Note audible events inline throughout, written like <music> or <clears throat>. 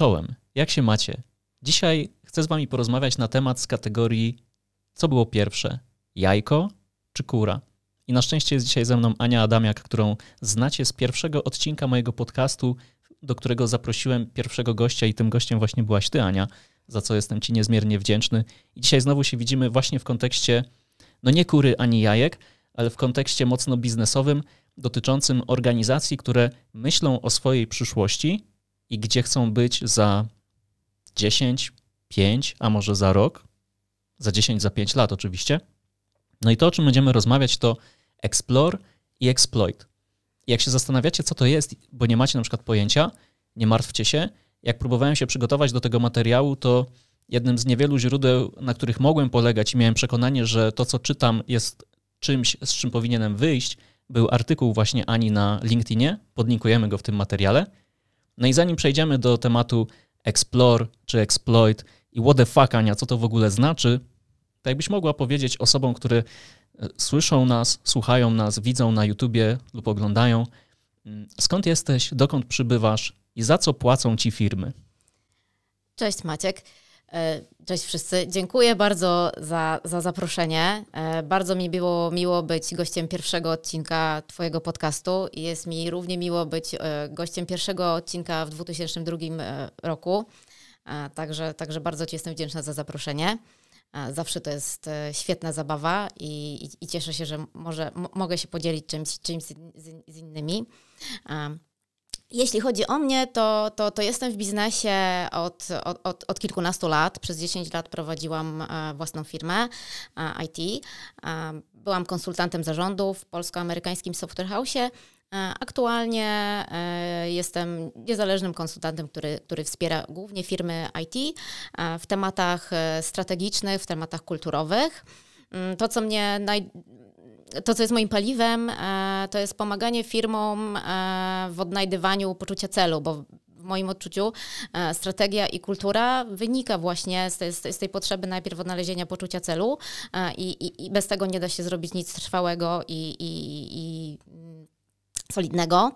Czołem, jak się macie? Dzisiaj chcę z Wami porozmawiać na temat z kategorii co było pierwsze, jajko czy kura? I na szczęście jest dzisiaj ze mną Ania Adamiak, którą znacie z pierwszego odcinka mojego podcastu, do którego zaprosiłem pierwszego gościa i tym gościem właśnie byłaś Ty, Ania, za co jestem Ci niezmiernie wdzięczny. I dzisiaj znowu się widzimy właśnie w kontekście, no nie kury ani jajek, ale w kontekście mocno biznesowym, dotyczącym organizacji, które myślą o swojej przyszłości i gdzie chcą być za 10, 5, a może za rok, za 10, za 5 lat oczywiście. No i to, o czym będziemy rozmawiać, to explore i exploit. I jak się zastanawiacie, co to jest, bo nie macie na przykład pojęcia, nie martwcie się. Jak próbowałem się przygotować do tego materiału, to jednym z niewielu źródeł, na których mogłem polegać i miałem przekonanie, że to, co czytam, jest czymś, z czym powinienem wyjść, był artykuł właśnie Ani na LinkedInie. Podlinkujemy go w tym materiale. No i zanim przejdziemy do tematu explore czy exploit i what the fuck, co to w ogóle znaczy, to jakbyś mogła powiedzieć osobom, które e, słyszą nas, słuchają nas, widzą na YouTubie lub oglądają, mm, skąd jesteś, dokąd przybywasz i za co płacą ci firmy? Cześć Maciek. E, Cześć wszyscy. Dziękuję bardzo za, za zaproszenie. E, bardzo mi było miło być gościem pierwszego odcinka Twojego podcastu i jest mi równie miło być e, gościem pierwszego odcinka w 2002 e, roku. Także, także bardzo Ci jestem wdzięczna za zaproszenie. Zawsze to jest świetna zabawa i, i cieszę się, że może, mogę się podzielić czymś, czymś z, z innymi. Jeśli chodzi o mnie, to, to, to jestem w biznesie od, od, od, od, kilkunastu lat. Przez 10 lat prowadziłam e, własną firmę e, IT. E, byłam konsultantem zarządu w polsko-amerykańskim software house. Aktualnie jestem niezależnym konsultantem, który, który wspiera głównie firmy IT w tematach strategicznych, w tematach kulturowych. Mm, to, co mnie naj, to, co jest moim paliwem, e, to jest pomaganie firmom e, w odnajdywaniu poczucia celu, bo w moim odczuciu e, strategia i kultura wynika właśnie z tej, z tej potrzeby najpierw odnalezienia poczucia celu i, i, i, bez tego nie da się zrobić nic trwałego i, i solidnego.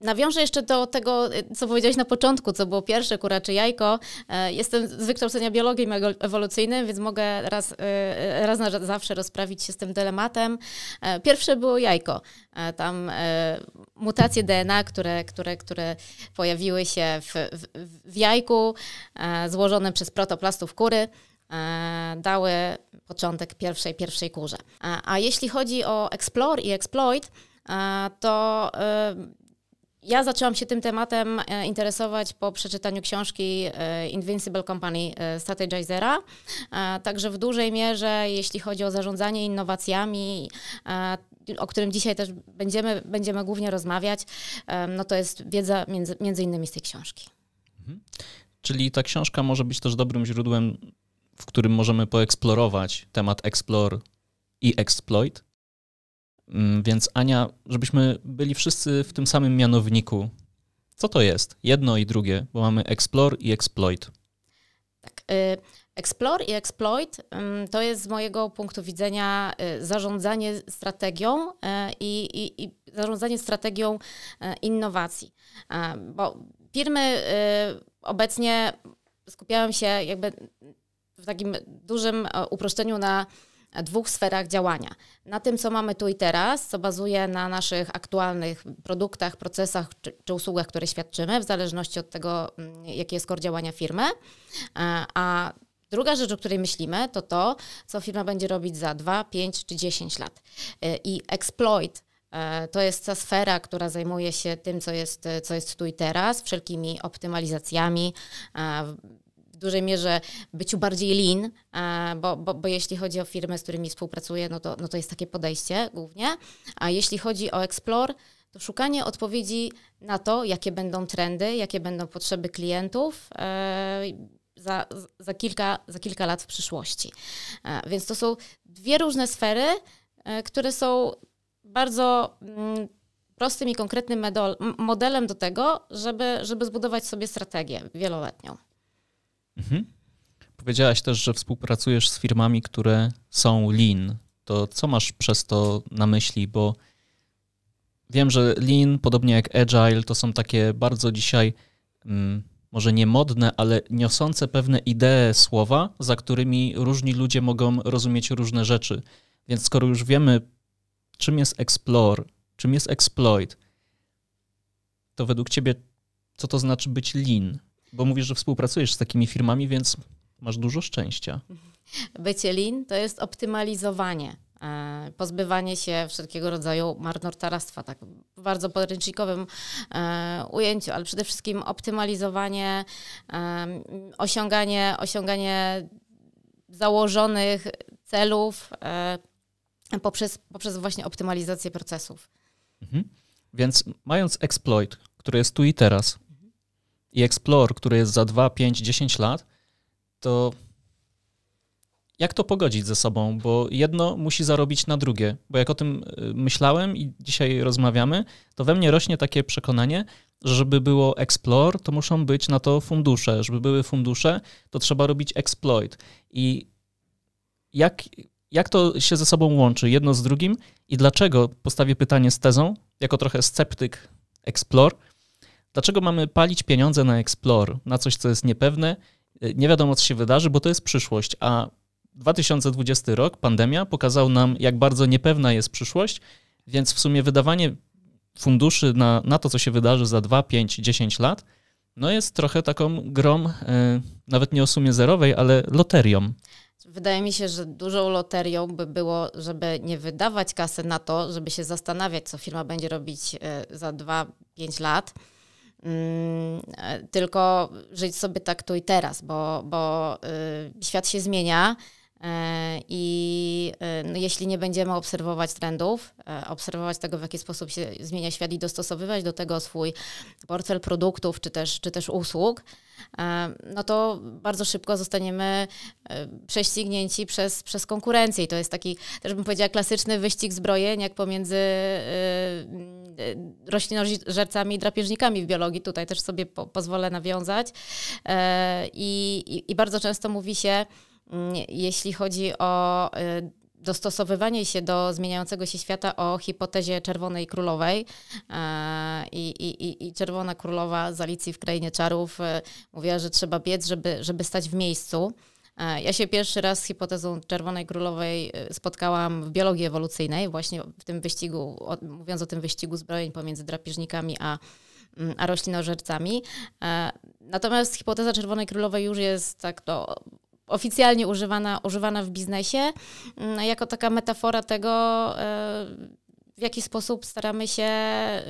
Nawiążę jeszcze do tego, y, co powiedziałeś na początku, co było pierwsze, kura czy jajko. E, jestem z wykształcenia biologiem ewolucyjnym, więc mogę raz, y, y, raz na zawsze rozprawić się z tym dylematem. E, pierwsze było jajko. E, tam mutacje DNA, które, które, które pojawiły się w, w, w jajku, złożone przez protoplastów kury dały początek pierwszej, pierwszej kurze. A, a jeśli chodzi o explore i exploit, to ja zaczęłam się tym tematem e, interesować po przeczytaniu książki e, Invincible Company e, Strategizera. Także w dużej mierze, jeśli chodzi o zarządzanie innowacjami, o którym dzisiaj też będziemy, będziemy głównie rozmawiać, no to jest wiedza między, między innymi z tej książki. Mhm. Czyli ta książka może być też dobrym źródłem, w którym możemy poeksplorować temat explore i exploit, Mm, więc Ania, żebyśmy byli wszyscy w tym samym mianowniku. Co to jest? Jedno i drugie, bo mamy explore i exploit. Tak. Y, explore i exploit mm, to jest z mojego punktu widzenia y, zarządzanie strategią y, i, i, i zarządzanie strategią innowacji. Bo firmy obecnie skupiają się jakby w takim dużym uproszczeniu na E, dwóch sferach działania. Na tym, co mamy tu i teraz, co bazuje na naszych aktualnych produktach, procesach czy, czy usługach, które świadczymy, w zależności od tego, mm, jaki jest kor działania firmy. E, a Druga rzecz, o której myślimy, to to, co firma będzie robić za 2, 5 czy 10 lat. E, I exploit to jest ta sfera, która zajmuje się tym, co jest, co jest tu i teraz, wszelkimi optymalizacjami, dużej mierze byciu bardziej lean, e, bo, bo, bo jeśli chodzi o firmy, z którymi współpracuję, no to, no to jest takie podejście głównie. A jeśli chodzi o Explore, to szukanie odpowiedzi na to, jakie będą trendy, jakie będą potrzeby klientów e, za, za, kilka, za kilka lat w przyszłości. E, więc to są dwie różne sfery, które są bardzo mm, prostym i konkretnym modelem do tego, żeby, żeby zbudować sobie strategię wieloletnią. Mhm. Powiedziałaś też, że współpracujesz z firmami, które są lean. To co masz przez to na myśli? Bo wiem, że lean, podobnie jak agile, to są takie bardzo dzisiaj mm, może nie modne, ale niosące pewne idee słowa, za którymi różni ludzie mogą rozumieć różne rzeczy. Więc skoro już wiemy, czym jest explore, czym jest exploit, to według ciebie co to znaczy być lean? Bo mówisz, że współpracujesz z takimi firmami, więc masz dużo szczęścia. Bycie lean to jest optymalizowanie e, pozbywanie się wszelkiego rodzaju marnotrawstwa, tak w bardzo podręcznikowym e, ujęciu, ale przede wszystkim optymalizowanie, e, osiąganie, osiąganie założonych celów poprzez, poprzez właśnie optymalizację procesów. Mhm. Więc mając exploit, który jest tu i teraz, i Explore, który jest za 2, 5, 10 lat, to jak to pogodzić ze sobą? Bo jedno musi zarobić na drugie. Bo jak o tym y, myślałem i dzisiaj rozmawiamy, to we mnie rośnie takie przekonanie, że żeby było Explore, to muszą być na to fundusze. Żeby były fundusze, to trzeba robić exploit. I jak, jak to się ze sobą łączy, jedno z drugim i dlaczego, postawię pytanie z tezą, jako trochę sceptyk Explore, Dlaczego mamy palić pieniądze na Explore, na coś, co jest niepewne, e, nie wiadomo, co się wydarzy, bo to jest przyszłość, a 2020 rok, pandemia, pokazał nam, jak bardzo niepewna jest przyszłość, więc w sumie wydawanie funduszy na, na to, co się wydarzy za 2, 5, 10 lat, no jest trochę taką grą, yy, nawet nie o sumie zerowej, ale loterią. Wydaje mi się, że dużą loterią by było, żeby nie wydawać kasy na to, żeby się zastanawiać, co firma będzie robić e, za 2-5 lat, Mm, e, tylko żyć sobie tak tu i teraz, bo, bo y, świat się zmienia E, I e, no, jeśli nie będziemy obserwować trendów, e, obserwować tego, w jaki sposób się zmienia świat i dostosowywać do tego swój portfel produktów czy też, czy też usług, no to bardzo szybko zostaniemy prześcignięci przez, przez konkurencję. I to jest taki, też bym powiedziała, klasyczny wyścig zbrojeń, jak pomiędzy roślinożercami i drapieżnikami w biologii. Tutaj też sobie po, pozwolę nawiązać. I, i, I bardzo często mówi się, Mm, jeśli chodzi o y, dostosowywanie się do zmieniającego się świata o hipotezie Czerwonej Królowej e, i, i, i Czerwona Królowa z Alicji w Krainie Czarów e, mówiła, że trzeba biec, żeby, żeby stać w miejscu. E, ja się pierwszy raz z hipotezą Czerwonej Królowej spotkałam w biologii ewolucyjnej, właśnie w tym wyścigu, mówiąc o tym wyścigu zbrojeń pomiędzy drapieżnikami a, mm, a roślinożercami. Natomiast hipoteza Czerwonej Królowej już jest tak to no, oficjalnie używana, używana w biznesie, mm, jako taka metafora tego, e, w jaki sposób staramy się e,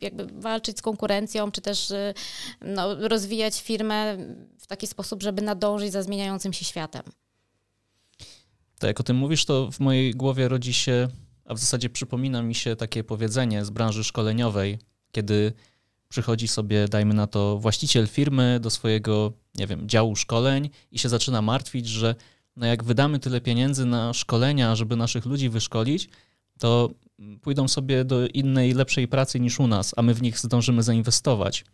jakby walczyć z konkurencją, czy też e, no, rozwijać firmę w taki sposób, żeby nadążyć za zmieniającym się światem. Tak, jak o tym mówisz, to w mojej głowie rodzi się, a w zasadzie przypomina mi się takie powiedzenie z branży szkoleniowej, kiedy przychodzi sobie, dajmy na to, właściciel firmy do swojego, nie wiem, działu szkoleń i się zaczyna martwić, że no jak wydamy tyle pieniędzy na szkolenia, żeby naszych ludzi wyszkolić, to pójdą sobie do innej, lepszej pracy niż u nas, a my w nich zdążymy zainwestować.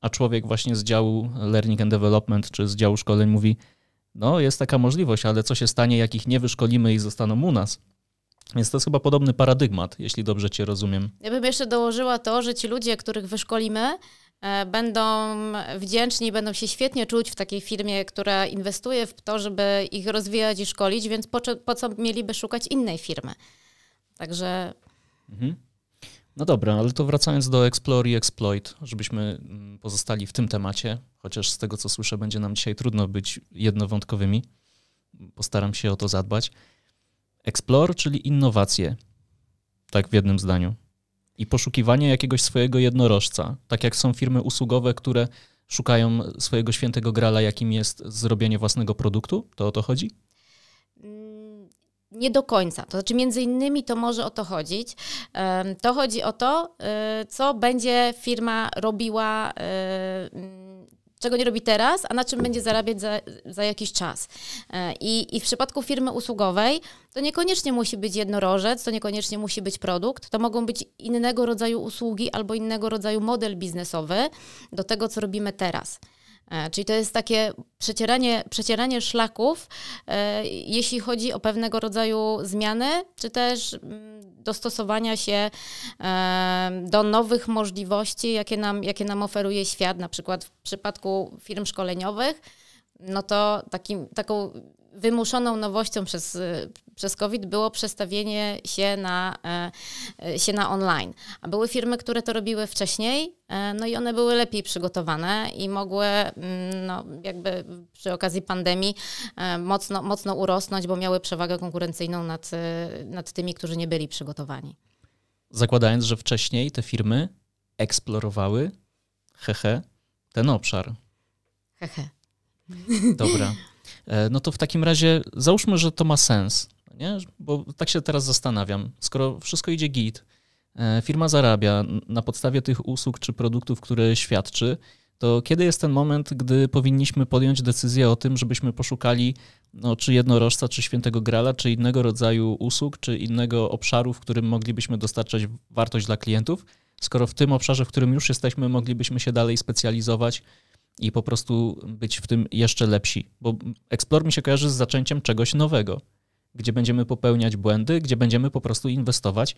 A człowiek właśnie z działu Learning and Development czy z działu szkoleń mówi, no jest taka możliwość, ale co się stanie, jak ich nie wyszkolimy i zostaną u nas? Więc to jest chyba podobny paradygmat, jeśli dobrze Cię rozumiem. Ja bym jeszcze dołożyła to, że ci ludzie, których wyszkolimy, e, będą wdzięczni, będą się świetnie czuć w takiej firmie, która inwestuje w to, żeby ich rozwijać i szkolić, więc po, po co mieliby szukać innej firmy? Także. Mhm. No dobra, ale to wracając do Explore i Exploit, żebyśmy mm, pozostali w tym temacie, chociaż z tego co słyszę, będzie nam dzisiaj trudno być jednowątkowymi. Postaram się o to zadbać. Explore, czyli innowacje. Tak w jednym zdaniu. I poszukiwanie jakiegoś swojego jednorożca. Tak jak są firmy usługowe, które szukają swojego świętego grala, jakim jest zrobienie własnego produktu? To o to chodzi? Mm, nie do końca. To znaczy, między innymi to może o to chodzić. To chodzi o to, y, co będzie firma robiła y, czego nie robi teraz, a na czym będzie zarabiać za, za jakiś czas. E, I, I w przypadku firmy usługowej to niekoniecznie musi być jednorożec, to niekoniecznie musi być produkt, to mogą być innego rodzaju usługi albo innego rodzaju model biznesowy do tego, co robimy teraz. E, czyli to jest takie przecieranie, przecieranie szlaków, e, jeśli chodzi o pewnego rodzaju zmiany, czy też mm, dostosowania się e, do nowych możliwości, jakie nam, jakie nam oferuje świat, na przykład w przypadku firm szkoleniowych. No to takim, taką wymuszoną nowością przez, przez COVID było przestawienie się na, e, e, się na online. A były firmy, które to robiły wcześniej, e, no i one były lepiej przygotowane i mogły mm, no, jakby przy okazji pandemii mocno, mocno urosnąć, bo miały przewagę konkurencyjną nad, nad tymi, którzy nie byli przygotowani. Zakładając, że wcześniej te firmy eksplorowały, hehe, ten obszar. Hehe. Dobra. No to w takim razie załóżmy, że to ma sens nie? Bo tak się teraz zastanawiam, skoro wszystko idzie git, e, firma zarabia na podstawie tych usług czy produktów, które świadczy, to kiedy jest ten moment, gdy powinniśmy podjąć decyzję o tym, żebyśmy poszukali no, czy jednorożca, czy świętego grala, czy innego rodzaju usług, czy innego obszaru, w którym moglibyśmy dostarczać wartość dla klientów, skoro w tym obszarze, w którym już jesteśmy, moglibyśmy się dalej specjalizować i po prostu być w tym jeszcze lepsi. Bo Explore mi się kojarzy z zaczęciem czegoś nowego gdzie będziemy popełniać błędy, gdzie będziemy po prostu inwestować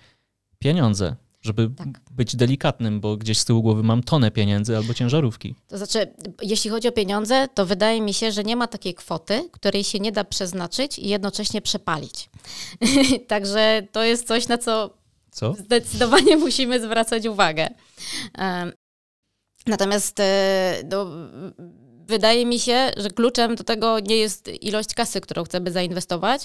pieniądze żeby tak. być delikatnym, bo gdzieś z tyłu głowy mam tonę pieniędzy albo ciężarówki. To znaczy, jeśli chodzi o pieniądze, to wydaje mi się, że nie ma takiej kwoty, której się nie da przeznaczyć i jednocześnie przepalić. <laughs> Także to jest coś, na co, co? zdecydowanie <laughs> musimy zwracać uwagę. natomiast e, no, Wydaje mi się, że kluczem do tego nie jest ilość kasy, którą chcemy zainwestować,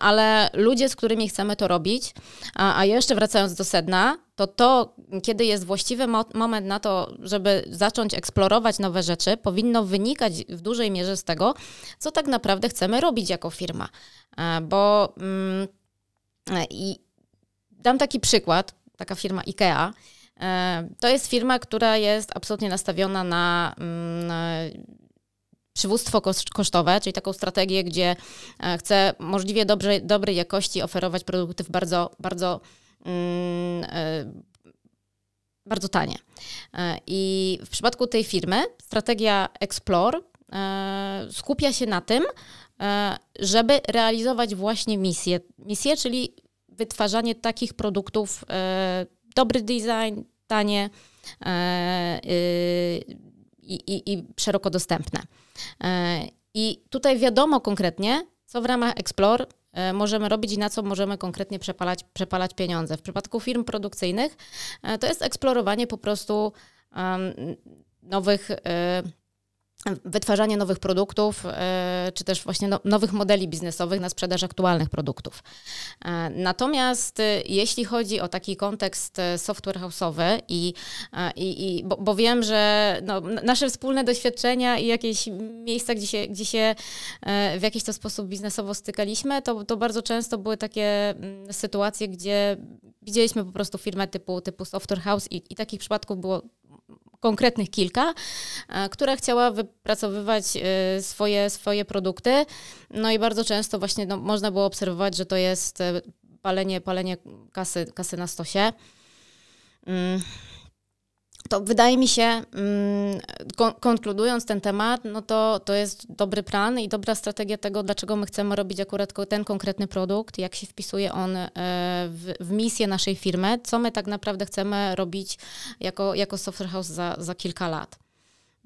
ale ludzie, z którymi chcemy to robić. A, a jeszcze wracając do sedna, to to, kiedy jest właściwy mo moment na to, żeby zacząć eksplorować nowe rzeczy, powinno wynikać w dużej mierze z tego, co tak naprawdę chcemy robić jako firma. E, bo mm, e, i dam taki przykład, taka firma IKEA E, to jest firma, która jest absolutnie nastawiona na, na mm, e, przywództwo kosztowe, czyli taką strategię, gdzie e, chce możliwie dobrze, dobrej jakości oferować produkty w bardzo, bardzo, mm, bardzo tanie. I w przypadku tej firmy strategia Explore skupia się na tym, żeby realizować właśnie misję, misję czyli wytwarzanie takich produktów, dobry design, tanie e, i, i, i szeroko dostępne. E, I tutaj wiadomo konkretnie, co w ramach Explore e, możemy robić i na co możemy konkretnie przepalać, przepalać pieniądze. W przypadku firm produkcyjnych to jest eksplorowanie po prostu nowych wytwarzanie nowych produktów, e, czy też właśnie no, nowych modeli biznesowych na sprzedaż aktualnych produktów. E, natomiast e, jeśli chodzi o taki kontekst software house'owy i, i, i bo, bo, wiem, że no, nasze wspólne doświadczenia i jakieś miejsca, gdzie się, gdzie się w jakiś to sposób biznesowo stykaliśmy, to, to bardzo często były takie mm, sytuacje, gdzie widzieliśmy po prostu firmę typu, typu software house i, i takich przypadków było konkretnych kilka, e, która chciała wypracowywać e, swoje, swoje produkty. No i bardzo często właśnie no, można było obserwować, że to jest e, palenie, palenie kasy, kasy na stosie. Mm to wydaje mi się, mm, konkludując ten temat, no to, to jest dobry plan i dobra strategia tego, dlaczego my chcemy robić akurat ten konkretny produkt, jak się wpisuje on e, w, w misję naszej firmy, co my tak naprawdę chcemy robić jako, jako software house za, za kilka lat.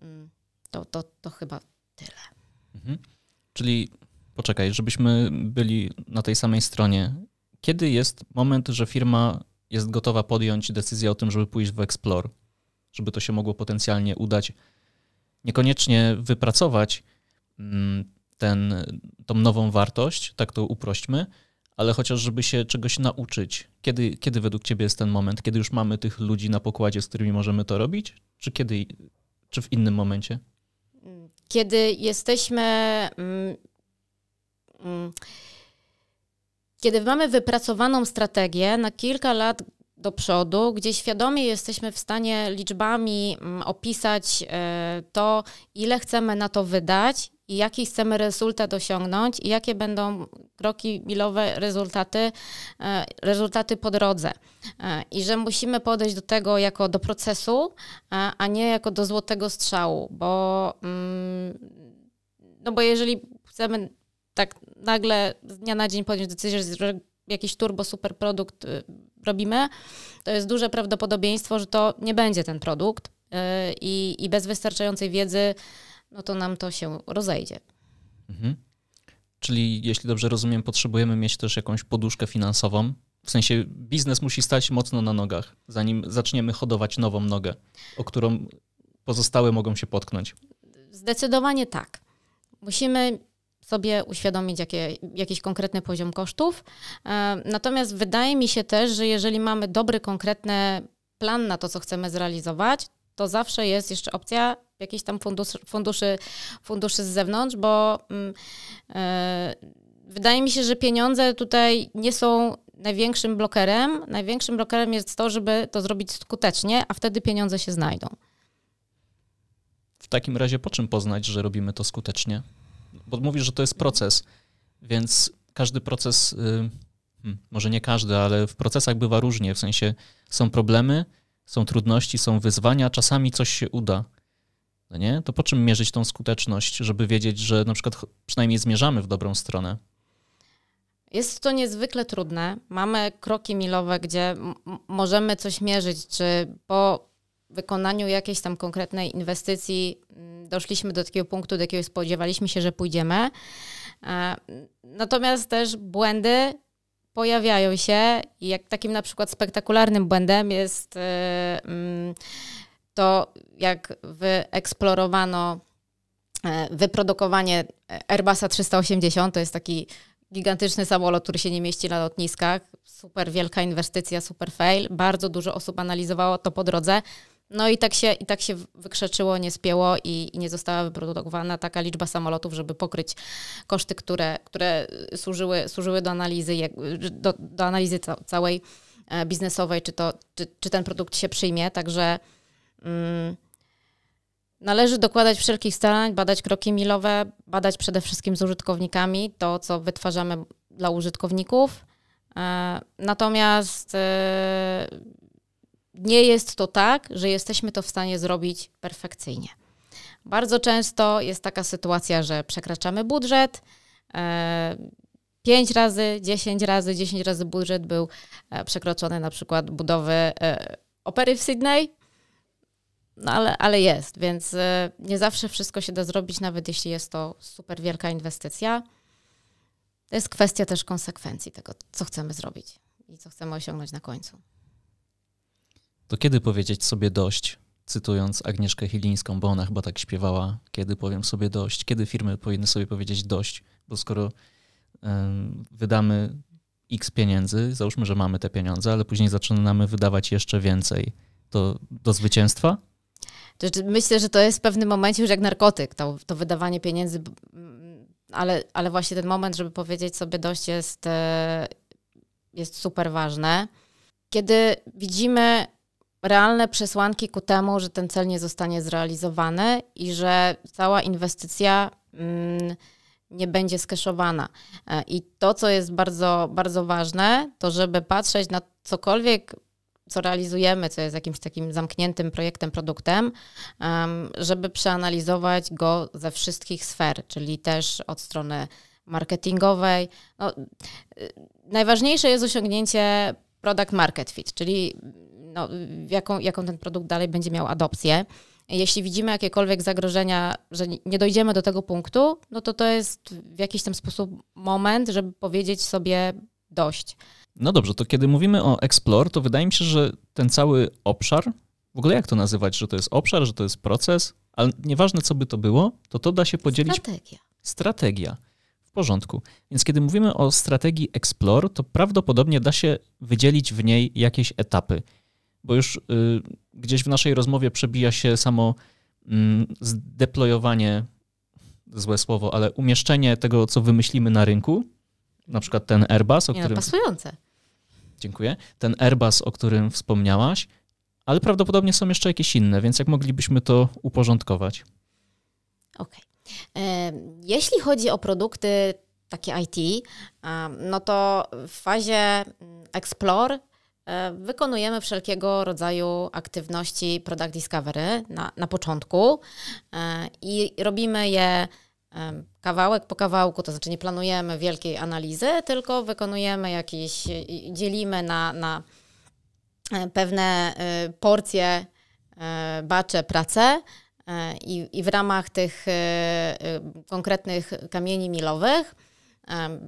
Mm, to, to, to chyba tyle. Mhm. Czyli poczekaj, żebyśmy byli na tej samej stronie. Kiedy jest moment, że firma jest gotowa podjąć decyzję o tym, żeby pójść w Explore? żeby to się mogło potencjalnie udać. Niekoniecznie wypracować mm, ten, tą nową wartość, tak to uprośćmy, ale chociaż żeby się czegoś nauczyć. Kiedy, kiedy według Ciebie jest ten moment? Kiedy już mamy tych ludzi na pokładzie, z którymi możemy to robić? Czy kiedy, czy w innym momencie? Kiedy jesteśmy... Mm, mm, kiedy mamy wypracowaną strategię na kilka lat do przodu, gdzie świadomie jesteśmy w stanie liczbami mm, opisać e, to, ile chcemy na to wydać i jaki chcemy rezultat osiągnąć i jakie będą kroki milowe, rezultaty, e, rezultaty po drodze. E, I że musimy podejść do tego jako do procesu, a nie jako do złotego strzału, bo, mm, no bo jeżeli chcemy tak nagle z dnia na dzień podjąć decyzję, że jakiś turbo super produkt y, robimy, to jest duże prawdopodobieństwo, że to nie będzie ten produkt y, i, i bez wystarczającej wiedzy, no to nam to się rozejdzie. Mhm. Czyli jeśli dobrze rozumiem, potrzebujemy mieć też jakąś poduszkę finansową, w sensie biznes musi stać mocno na nogach, zanim zaczniemy hodować nową nogę, o którą pozostałe mogą się potknąć. Zdecydowanie tak. Musimy sobie uświadomić jakie, jakiś konkretny poziom kosztów. E, natomiast wydaje mi się też, że jeżeli mamy dobry, konkretny plan na to, co chcemy zrealizować, to zawsze jest jeszcze opcja jakichś tam funduszy, funduszy, funduszy z zewnątrz, bo mm, e, wydaje mi się, że pieniądze tutaj nie są największym blokerem. Największym blokerem jest to, żeby to zrobić skutecznie, a wtedy pieniądze się znajdą. W takim razie po czym poznać, że robimy to skutecznie? bo mówisz, że to jest proces, więc każdy proces, y, hmm, może nie każdy, ale w procesach bywa różnie, w sensie są problemy, są trudności, są wyzwania, czasami coś się uda. No nie? To po czym mierzyć tą skuteczność, żeby wiedzieć, że na przykład przynajmniej zmierzamy w dobrą stronę? Jest to niezwykle trudne. Mamy kroki milowe, gdzie możemy coś mierzyć, czy po wykonaniu jakiejś tam konkretnej inwestycji mm, doszliśmy do takiego punktu, do jakiego spodziewaliśmy się, że pójdziemy. E, natomiast też błędy pojawiają się i jak takim na przykład spektakularnym błędem jest e, mm, to, jak wyeksplorowano e, wyprodukowanie Airbusa 380, to jest taki gigantyczny samolot, który się nie mieści na lotniskach, super wielka inwestycja, super fail, bardzo dużo osób analizowało to po drodze, no i tak się, i tak się wykrzeczyło, nie spięło i, i, nie została wyprodukowana taka liczba samolotów, żeby pokryć koszty, które, które służyły, służyły do analizy, do, do analizy całej e, biznesowej, czy, to, czy, czy ten produkt się przyjmie. Także mm, należy dokładać wszelkich starań, badać kroki milowe, badać przede wszystkim z użytkownikami to, co wytwarzamy dla użytkowników. E, natomiast e, nie jest to tak, że jesteśmy to w stanie zrobić perfekcyjnie. Bardzo często jest taka sytuacja, że przekraczamy budżet. E, 5 razy, 10 razy, 10 razy budżet był e, przekroczony na przykład budowy e, opery w Sydney. No ale, ale jest, więc e, nie zawsze wszystko się da zrobić, nawet jeśli jest to super wielka inwestycja. To jest kwestia też konsekwencji tego, co chcemy zrobić i co chcemy osiągnąć na końcu. To kiedy powiedzieć sobie dość? Cytując Agnieszkę Chilińską, bo ona chyba tak śpiewała, kiedy powiem sobie dość, kiedy firmy powinny sobie powiedzieć dość, bo skoro wydamy x pieniędzy, załóżmy, że mamy te pieniądze, ale później zaczynamy wydawać jeszcze więcej, to do zwycięstwa? Myślę, że to jest w pewnym momencie już jak narkotyk, to, to wydawanie pieniędzy, ale, ale właśnie ten moment, żeby powiedzieć sobie dość jest, e, jest super ważne. Kiedy widzimy realne przesłanki ku temu, że ten cel nie zostanie zrealizowany i że cała inwestycja mm, nie będzie skeszowana. E, I to, co jest bardzo, bardzo ważne, to żeby patrzeć na cokolwiek, co realizujemy, co jest jakimś takim zamkniętym projektem, produktem, żeby przeanalizować go ze wszystkich sfer, czyli też od strony marketingowej. No, y, najważniejsze jest osiągnięcie product market fit, czyli no, jaką, jaką ten produkt dalej będzie miał adopcję. Jeśli widzimy jakiekolwiek zagrożenia, że nie dojdziemy do tego punktu, no to to jest w jakiś tam sposób moment, żeby powiedzieć sobie dość. No dobrze, to kiedy mówimy o Explore, to wydaje mi się, że ten cały obszar, w ogóle jak to nazywać, że to jest obszar, że to jest proces, ale nieważne co by to było, to to da się podzielić. Strategia. Strategia. W porządku. Więc kiedy mówimy o strategii Explore, to prawdopodobnie da się wydzielić w niej jakieś etapy bo już y, gdzieś w naszej rozmowie przebija się samo mm, zdeployowanie, złe słowo, ale umieszczenie tego, co wymyślimy na rynku, na przykład ten Airbus, o Nie, no, którym... Pasujące. Dziękuję. Ten Airbus, o którym wspomniałaś, ale prawdopodobnie są jeszcze jakieś inne, więc jak moglibyśmy to uporządkować? Okej. Okay. E, jeśli chodzi o produkty takie IT, no to w fazie mm, Explore E, wykonujemy wszelkiego rodzaju aktywności product discovery na, na początku e, i robimy je e, kawałek po kawałku, to znaczy nie planujemy wielkiej analizy, tylko wykonujemy jakieś, dzielimy na, na pewne porcje, bacze, prace i, i w ramach tych konkretnych kamieni milowych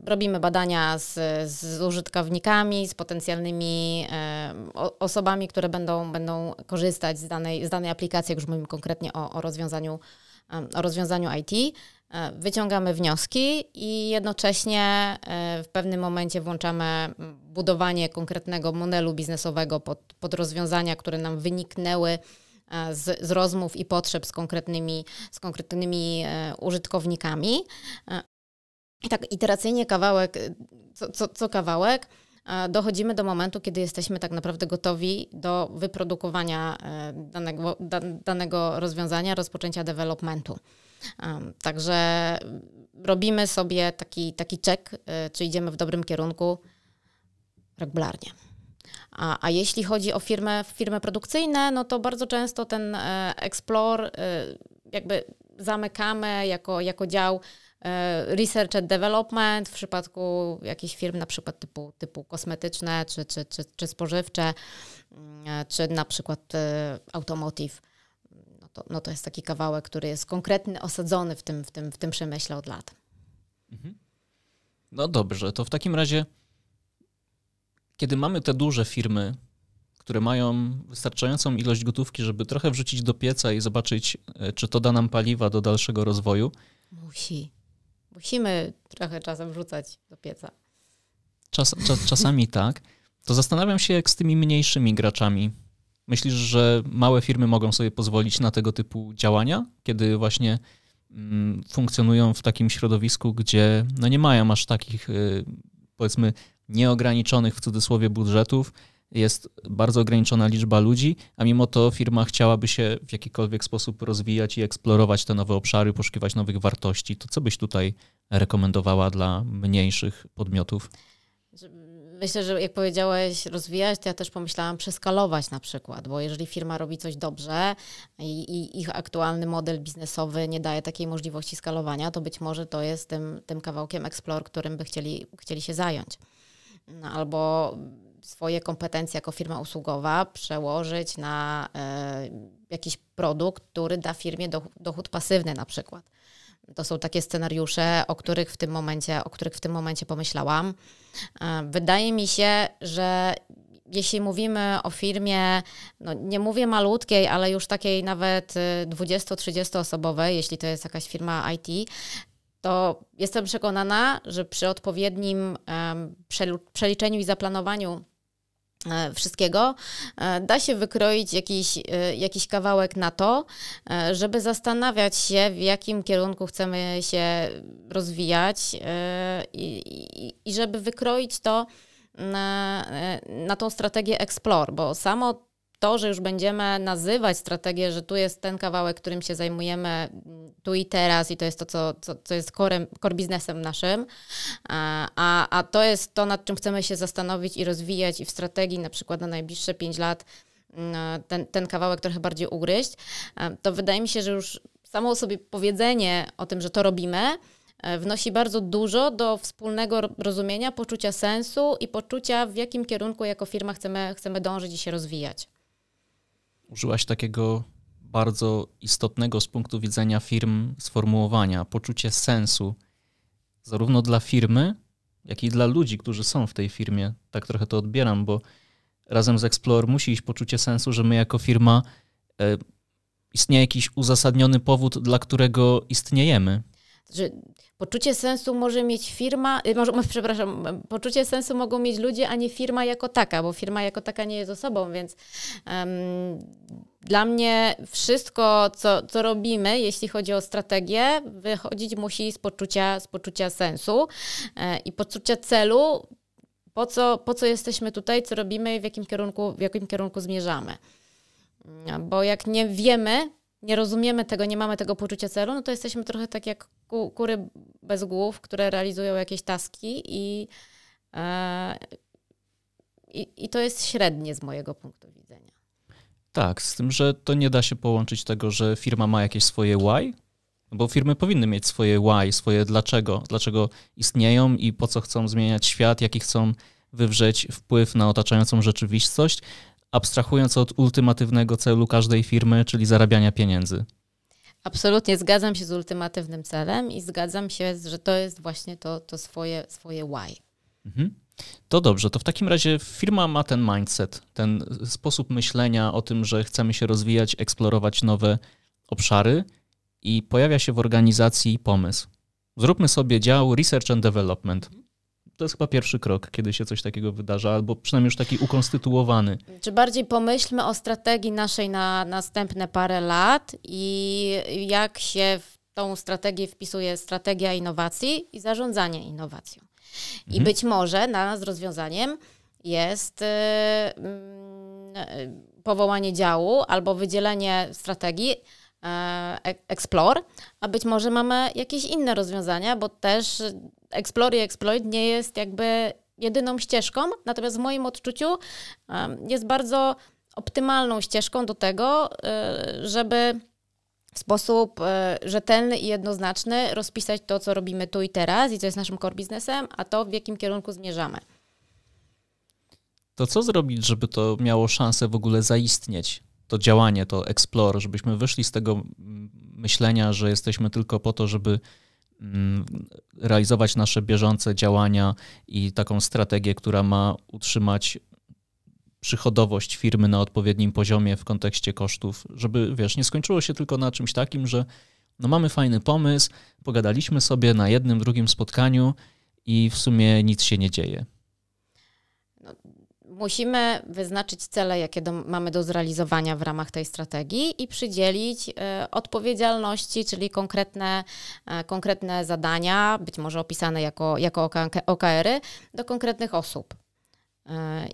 Robimy badania z, z użytkownikami, z potencjalnymi osobami, które będą, będą korzystać z danej, z danej aplikacji, jak już mówimy konkretnie o, o, rozwiązaniu, o rozwiązaniu IT. E, wyciągamy wnioski i jednocześnie e, w pewnym momencie włączamy budowanie konkretnego modelu biznesowego pod, pod rozwiązania, które nam wyniknęły e, z, z rozmów i potrzeb z konkretnymi, z konkretnymi użytkownikami. I tak iteracyjnie kawałek, y, co, co, co kawałek, dochodzimy do momentu, kiedy jesteśmy tak naprawdę gotowi do wyprodukowania y, danego, danego rozwiązania, rozpoczęcia developmentu. także robimy sobie taki, taki czek, y, czy idziemy w dobrym kierunku regularnie. A, a jeśli chodzi o firmy, firmy produkcyjne, no to bardzo często ten e, Explore jakby zamykamy jako, jako dział E, research and development w przypadku jakichś firm na przykład typu, typu kosmetyczne czy, czy, czy, czy spożywcze, mm, e, czy na przykład e, automotive. No to, no to jest taki kawałek, który jest konkretny, osadzony w tym, w tym, w tym przemyśle od lat. Mhm. No dobrze, to w takim razie, kiedy mamy te duże firmy, które mają wystarczającą ilość gotówki, żeby trochę wrzucić do pieca i zobaczyć, czy to da nam paliwa do dalszego rozwoju. Musi. Musimy trochę czasem wrzucać do pieca. Czas, czas, czasami <laughs> tak. To zastanawiam się, jak z tymi mniejszymi graczami. Myślisz, że małe firmy mogą sobie pozwolić na tego typu działania, kiedy właśnie mm, funkcjonują w takim środowisku, gdzie no nie mają aż takich, y, powiedzmy, nieograniczonych w cudzysłowie budżetów, jest bardzo ograniczona liczba ludzi, a mimo to firma chciałaby się w jakikolwiek sposób rozwijać i eksplorować te nowe obszary, poszukiwać nowych wartości. To co byś tutaj rekomendowała dla mniejszych podmiotów? Myślę, że jak powiedziałeś rozwijać, to ja też pomyślałam przeskalować na przykład, bo jeżeli firma robi coś dobrze i, i, ich aktualny model biznesowy nie daje takiej możliwości skalowania, to być może to jest tym, tym kawałkiem eksplor, którym by chcieli, chcieli się zająć. No, albo swoje kompetencje jako firma usługowa przełożyć na e, jakiś produkt, który da firmie dochód pasywny na przykład. To są takie scenariusze, o których w tym momencie, o których w tym momencie pomyślałam. E, wydaje mi się, że jeśli mówimy o firmie, no nie mówię malutkiej, ale już takiej nawet 20-30 e, osobowej, jeśli to jest jakaś firma IT, to jestem przekonana, że przy odpowiednim um, przeliczeniu i zaplanowaniu E, wszystkiego, e, da się wykroić jakiś, e, jakiś kawałek na to, żeby zastanawiać się, w jakim kierunku chcemy się rozwijać i, i, i żeby wykroić to na, na tą strategię Explore, bo samo to, że już będziemy nazywać strategię, że tu jest ten kawałek, którym się zajmujemy mm, tu i teraz i to jest to, co, co, co jest core, core biznesem naszym, e, a, a to jest to, nad czym chcemy się zastanowić i rozwijać i w strategii na przykład na najbliższe 5 lat mm, e, ten, ten kawałek trochę bardziej ugryźć, e, to wydaje mi się, że już samo sobie powiedzenie o tym, że to robimy, wnosi bardzo dużo do wspólnego rozumienia, poczucia sensu i poczucia, w jakim kierunku jako firma chcemy, chcemy dążyć i się rozwijać użyłaś takiego bardzo istotnego z punktu widzenia firm sformułowania poczucie sensu, zarówno dla firmy, jak i dla ludzi, którzy są w tej firmie. Tak trochę to odbieram, bo razem z Explore musi iść poczucie sensu, że my jako firma e, istnieje jakiś uzasadniony powód, dla którego istniejemy że poczucie sensu może mieć firma, y, może, <laughs> przepraszam, poczucie sensu mogą mieć ludzie, a nie firma jako taka, bo firma jako taka nie jest osobą, więc um, dla mnie wszystko, co, co robimy, jeśli chodzi o strategię, wychodzić musi z poczucia, z poczucia sensu e, i poczucia celu, po co, po co jesteśmy tutaj, co robimy i w jakim kierunku, w jakim kierunku zmierzamy. Mm, bo jak nie wiemy, nie rozumiemy tego, nie mamy tego poczucia celu, no to jesteśmy trochę tak jak kury bez głów, które realizują jakieś taski i, e, i, i to jest średnie z mojego punktu widzenia. Tak, z tym, że to nie da się połączyć tego, że firma ma jakieś swoje why, bo firmy powinny mieć swoje why, swoje dlaczego, dlaczego istnieją i po co chcą zmieniać świat, jaki chcą wywrzeć wpływ na otaczającą rzeczywistość, abstrahując od ultimatywnego celu każdej firmy, czyli zarabiania pieniędzy. Absolutnie zgadzam się z ultimatywnym celem i zgadzam się, że to jest właśnie to, to swoje, swoje why. Mhm. To dobrze, to w takim razie firma ma ten mindset, ten sposób myślenia o tym, że chcemy się rozwijać, eksplorować nowe obszary i pojawia się w organizacji pomysł. Zróbmy sobie dział Research and Development. Mhm to jest chyba pierwszy krok, kiedy się coś takiego wydarza, albo przynajmniej już taki ukonstytuowany. Czy bardziej pomyślmy o strategii naszej na następne parę lat i jak się w tą strategię wpisuje strategia innowacji i zarządzanie innowacją. I mhm. być może dla nas rozwiązaniem jest y, mm, powołanie działu albo wydzielenie strategii e, e, Explore, a być może mamy jakieś inne rozwiązania, bo też i Exploit nie jest jakby jedyną ścieżką, natomiast w moim odczuciu jest bardzo optymalną ścieżką do tego, y, żeby w sposób y, rzetelny i jednoznaczny rozpisać to, co robimy tu i teraz i co jest naszym core biznesem, a to w jakim kierunku zmierzamy. To co zrobić, żeby to miało szansę w ogóle zaistnieć? To działanie, to explore, żebyśmy wyszli z tego mm, myślenia, że jesteśmy tylko po to, żeby Mm, realizować nasze bieżące działania i taką strategię, która ma utrzymać przychodowość firmy na odpowiednim poziomie w kontekście kosztów, żeby wiesz, nie skończyło się tylko na czymś takim, że no mamy fajny pomysł, pogadaliśmy sobie na jednym, drugim spotkaniu i w sumie nic się nie dzieje musimy wyznaczyć cele, jakie do, mamy do zrealizowania w ramach tej strategii i przydzielić y, odpowiedzialności, czyli konkretne, y, konkretne zadania, być może opisane jako, jako OKR-y, do konkretnych osób. Y,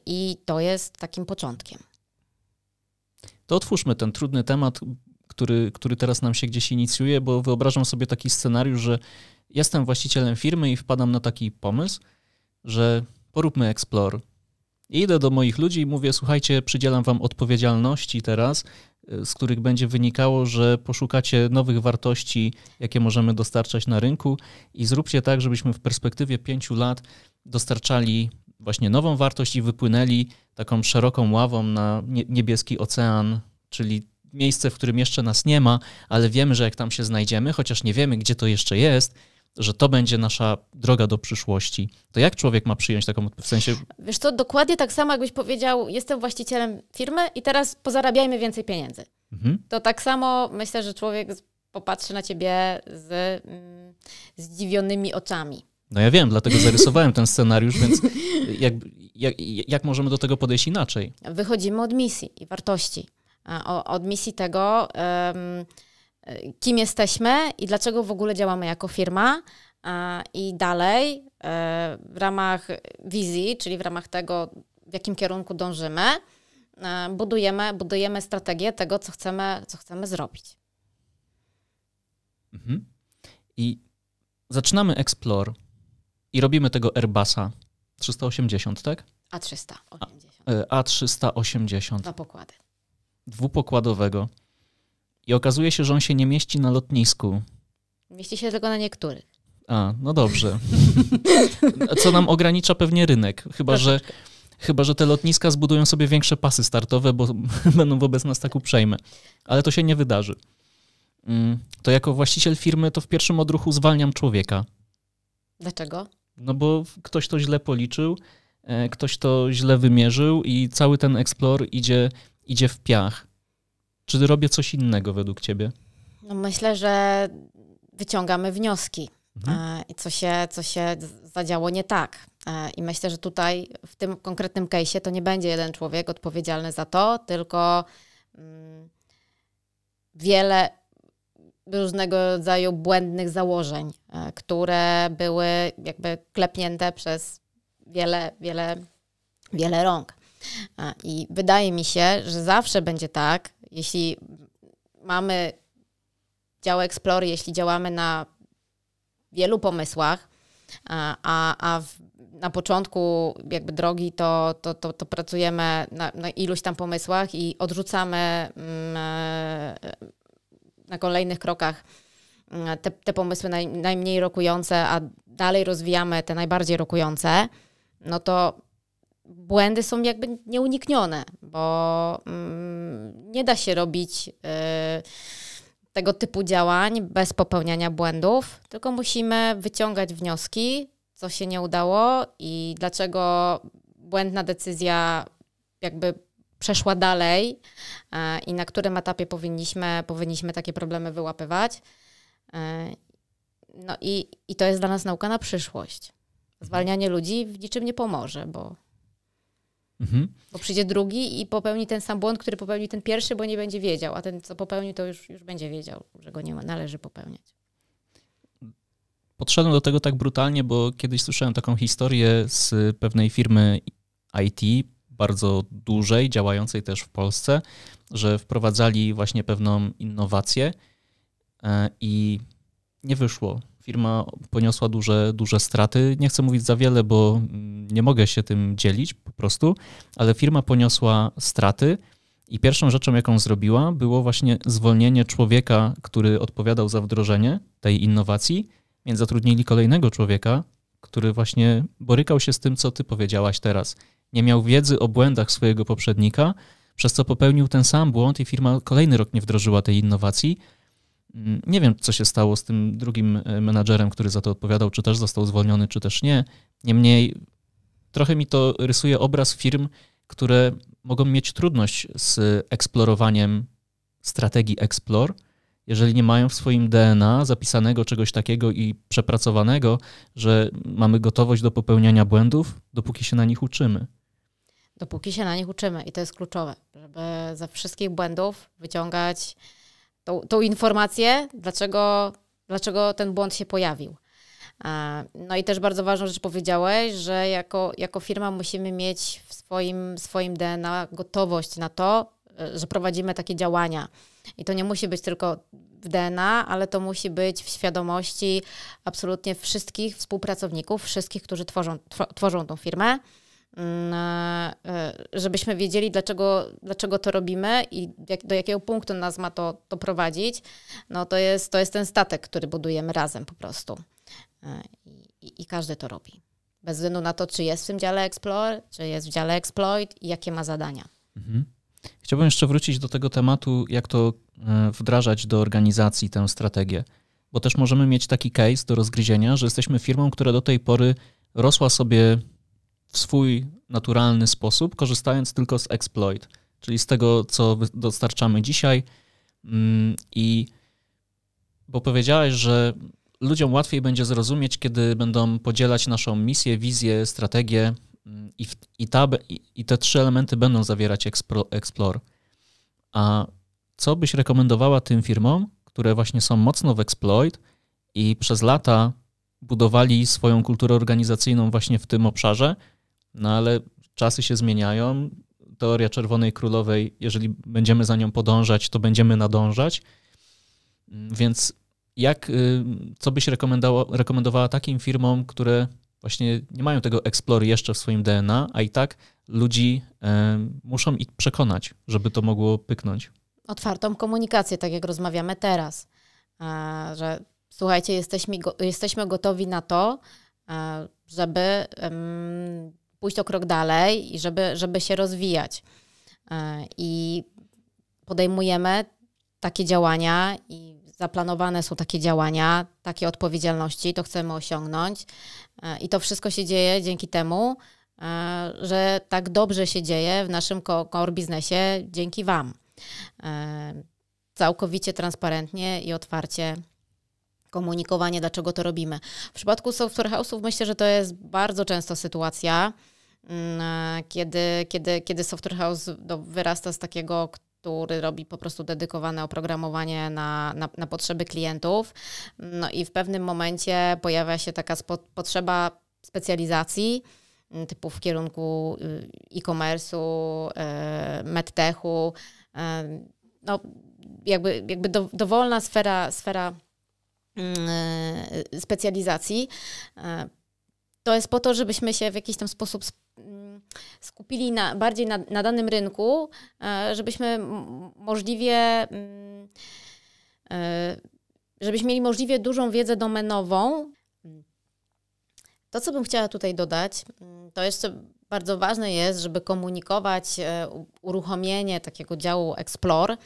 I to jest takim początkiem. To otwórzmy ten trudny temat, który, który teraz nam się gdzieś inicjuje, bo wyobrażam sobie taki scenariusz, że jestem właścicielem firmy i wpadam na taki pomysł, że poróbmy Explore, idę do moich ludzi i mówię, słuchajcie, przydzielam wam odpowiedzialności teraz, y, z których będzie wynikało, że poszukacie nowych wartości, jakie możemy dostarczać na rynku i zróbcie tak, żebyśmy w perspektywie pięciu lat dostarczali właśnie nową wartość i wypłynęli taką szeroką ławą na niebieski ocean, czyli miejsce, w którym jeszcze nas nie ma, ale wiemy, że jak tam się znajdziemy, chociaż nie wiemy, gdzie to jeszcze jest, że to będzie nasza droga do przyszłości, to jak człowiek ma przyjąć taką w sensie? Wiesz to dokładnie tak samo jakbyś powiedział, jestem właścicielem firmy i teraz pozarabiajmy więcej pieniędzy. Mhm. To tak samo myślę, że człowiek popatrzy na ciebie z mm, zdziwionymi oczami. No ja wiem, dlatego zarysowałem ten scenariusz, więc jak, jak, jak możemy do tego podejść inaczej? Wychodzimy od misji i wartości. Od misji tego, kim jesteśmy i dlaczego w ogóle działamy jako firma. I dalej e, w ramach wizji, czyli w ramach tego, w jakim kierunku dążymy, e, budujemy, budujemy strategię tego, co chcemy, co chcemy zrobić. Mhm. I zaczynamy Explore i robimy tego Airbusa 380, tak? A380. A, A380. E, Dwa pokłady. Dwupokładowego. I okazuje się, że on się nie mieści na lotnisku. Mieści się tylko na niektórych. A, no dobrze. <laughs> Co nam ogranicza pewnie rynek, chyba że, chyba że te lotniska zbudują sobie większe pasy startowe, bo <laughs> będą wobec nas tak uprzejme. Ale to się nie wydarzy. Mm, to jako właściciel firmy to w pierwszym odruchu zwalniam człowieka. Dlaczego? No bo ktoś to źle policzył, e, ktoś to źle wymierzył i cały ten eksplor idzie, idzie w piach. Czy robię coś innego według ciebie? No myślę, że wyciągamy wnioski, mhm. E, co, się, co się zadziało nie tak. E, I myślę, że tutaj w tym konkretnym case'ie to nie będzie jeden człowiek odpowiedzialny za to, tylko mm, wiele różnego rodzaju błędnych założeń, e, które były jakby klepnięte przez wiele, wiele, wiele rąk. I wydaje mi się, że zawsze będzie tak, jeśli mamy dział Explory, jeśli działamy na wielu pomysłach, a, a w, na początku jakby drogi to, to, to, to pracujemy na, na, iluś tam pomysłach i odrzucamy mm, e, na kolejnych krokach mm, te, te pomysły naj, najmniej rokujące, a dalej rozwijamy te najbardziej rokujące, no to błędy są jakby nieuniknione, bo mm, nie da się robić y, tego typu działań bez popełniania błędów, tylko musimy wyciągać wnioski, co się nie udało i dlaczego błędna decyzja jakby przeszła dalej e, i na którym etapie powinniśmy, powinniśmy takie problemy wyłapywać. E, no i, i to jest dla nas nauka na przyszłość. Zwalnianie ludzi w niczym nie pomoże, bo Mhm. Bo przyjdzie drugi i popełni ten sam błąd, który popełni ten pierwszy, bo nie będzie wiedział, a ten, co popełnił, to już, już będzie wiedział, że go nie ma, należy popełniać. Podszedłem do tego tak brutalnie, bo kiedyś słyszałem taką historię z pewnej firmy IT, bardzo dużej, działającej też w Polsce, że wprowadzali właśnie pewną innowację e, i nie wyszło firma poniosła duże, duże straty. Nie chcę mówić za wiele, bo nie mogę się tym dzielić po prostu, ale firma poniosła straty. I pierwszą rzeczą, jaką zrobiła, było właśnie zwolnienie człowieka, który odpowiadał za wdrożenie tej innowacji, więc zatrudnili kolejnego człowieka, który właśnie borykał się z tym, co ty powiedziałaś teraz. Nie miał wiedzy o błędach swojego poprzednika, przez co popełnił ten sam błąd i firma kolejny rok nie wdrożyła tej innowacji, Mm, nie wiem, co się stało z tym drugim e, menadżerem, który za to odpowiadał, czy też został zwolniony, czy też nie. Niemniej trochę mi to rysuje obraz firm, które mogą mieć trudność z eksplorowaniem strategii Explore, jeżeli nie mają w swoim DNA zapisanego czegoś takiego i przepracowanego, że mamy gotowość do popełniania błędów, dopóki się na nich uczymy. Dopóki się na nich uczymy i to jest kluczowe, żeby ze wszystkich błędów wyciągać tą, tą informację, dlaczego, dlaczego ten błąd się pojawił. No i też bardzo ważną rzecz powiedziałeś, że jako, jako firma musimy mieć w swoim, swoim DNA gotowość na to, e, że prowadzimy takie działania. I to nie musi być tylko w DNA, ale to musi być w świadomości absolutnie wszystkich współpracowników, wszystkich, którzy tworzą, tworzą tą firmę. E, żebyśmy wiedzieli, dlaczego, dlaczego to robimy i jak, do jakiego punktu nas ma to, to prowadzić, no to jest, to jest ten statek, który budujemy razem po prostu. E, I, i każdy to robi. Bez względu na to, czy jest w tym dziale Explore, czy jest w dziale Exploit i jakie ma zadania. Mhm. Chciałbym jeszcze wrócić do tego tematu, jak to e, wdrażać do organizacji tę strategię, bo też możemy mieć taki case do rozgryzienia, że jesteśmy firmą, która do tej pory rosła sobie w swój naturalny sposób, korzystając tylko z exploit, czyli z tego, co dostarczamy dzisiaj. Mm, I bo powiedziałeś, że ludziom łatwiej będzie zrozumieć, kiedy będą podzielać naszą misję, wizję, strategię mm, i, i, ta, i, te trzy elementy będą zawierać Explore. A co byś rekomendowała tym firmom, które właśnie są mocno w exploit i przez lata budowali swoją kulturę organizacyjną właśnie w tym obszarze, no ale czasy się zmieniają. Teoria Czerwonej Królowej, jeżeli będziemy za nią podążać, to będziemy nadążać. Więc jak, y, co byś rekomendowała takim firmom, które właśnie nie mają tego Explory jeszcze w swoim DNA, a i tak ludzi y, muszą ich przekonać, żeby to mogło pyknąć? Otwartą komunikację, tak jak rozmawiamy teraz, e, że słuchajcie, jesteśmy, jesteśmy gotowi na to, e, żeby pójść o krok dalej i żeby, żeby się rozwijać. E, I podejmujemy takie działania i zaplanowane są takie działania, takie odpowiedzialności, to chcemy osiągnąć. E, I to wszystko się dzieje dzięki temu, e, że tak dobrze się dzieje w naszym core biznesie dzięki Wam. Całkowicie transparentnie i otwarcie komunikowanie, dlaczego to robimy. W przypadku software house'ów myślę, że to jest bardzo często sytuacja, Mm, e, kiedy, kiedy, kiedy software house no, wyrasta z takiego, który robi po prostu dedykowane oprogramowanie na, na, na potrzeby klientów. No i w pewnym momencie pojawia się taka spo, potrzeba specjalizacji mm, typu w kierunku y, e-commerce'u, e, medtechu, e, no jakby, jakby do, dowolna sfera, sfera mm, specjalizacji. To jest po to, żebyśmy się w jakiś tam sposób skupili na, bardziej na, na danym rynku, e, żebyśmy możliwie e, żebyśmy mieli możliwie dużą wiedzę domenową. To, co bym chciała tutaj dodać, mm, to jeszcze bardzo ważne jest, żeby komunikować e, uruchomienie takiego działu Explore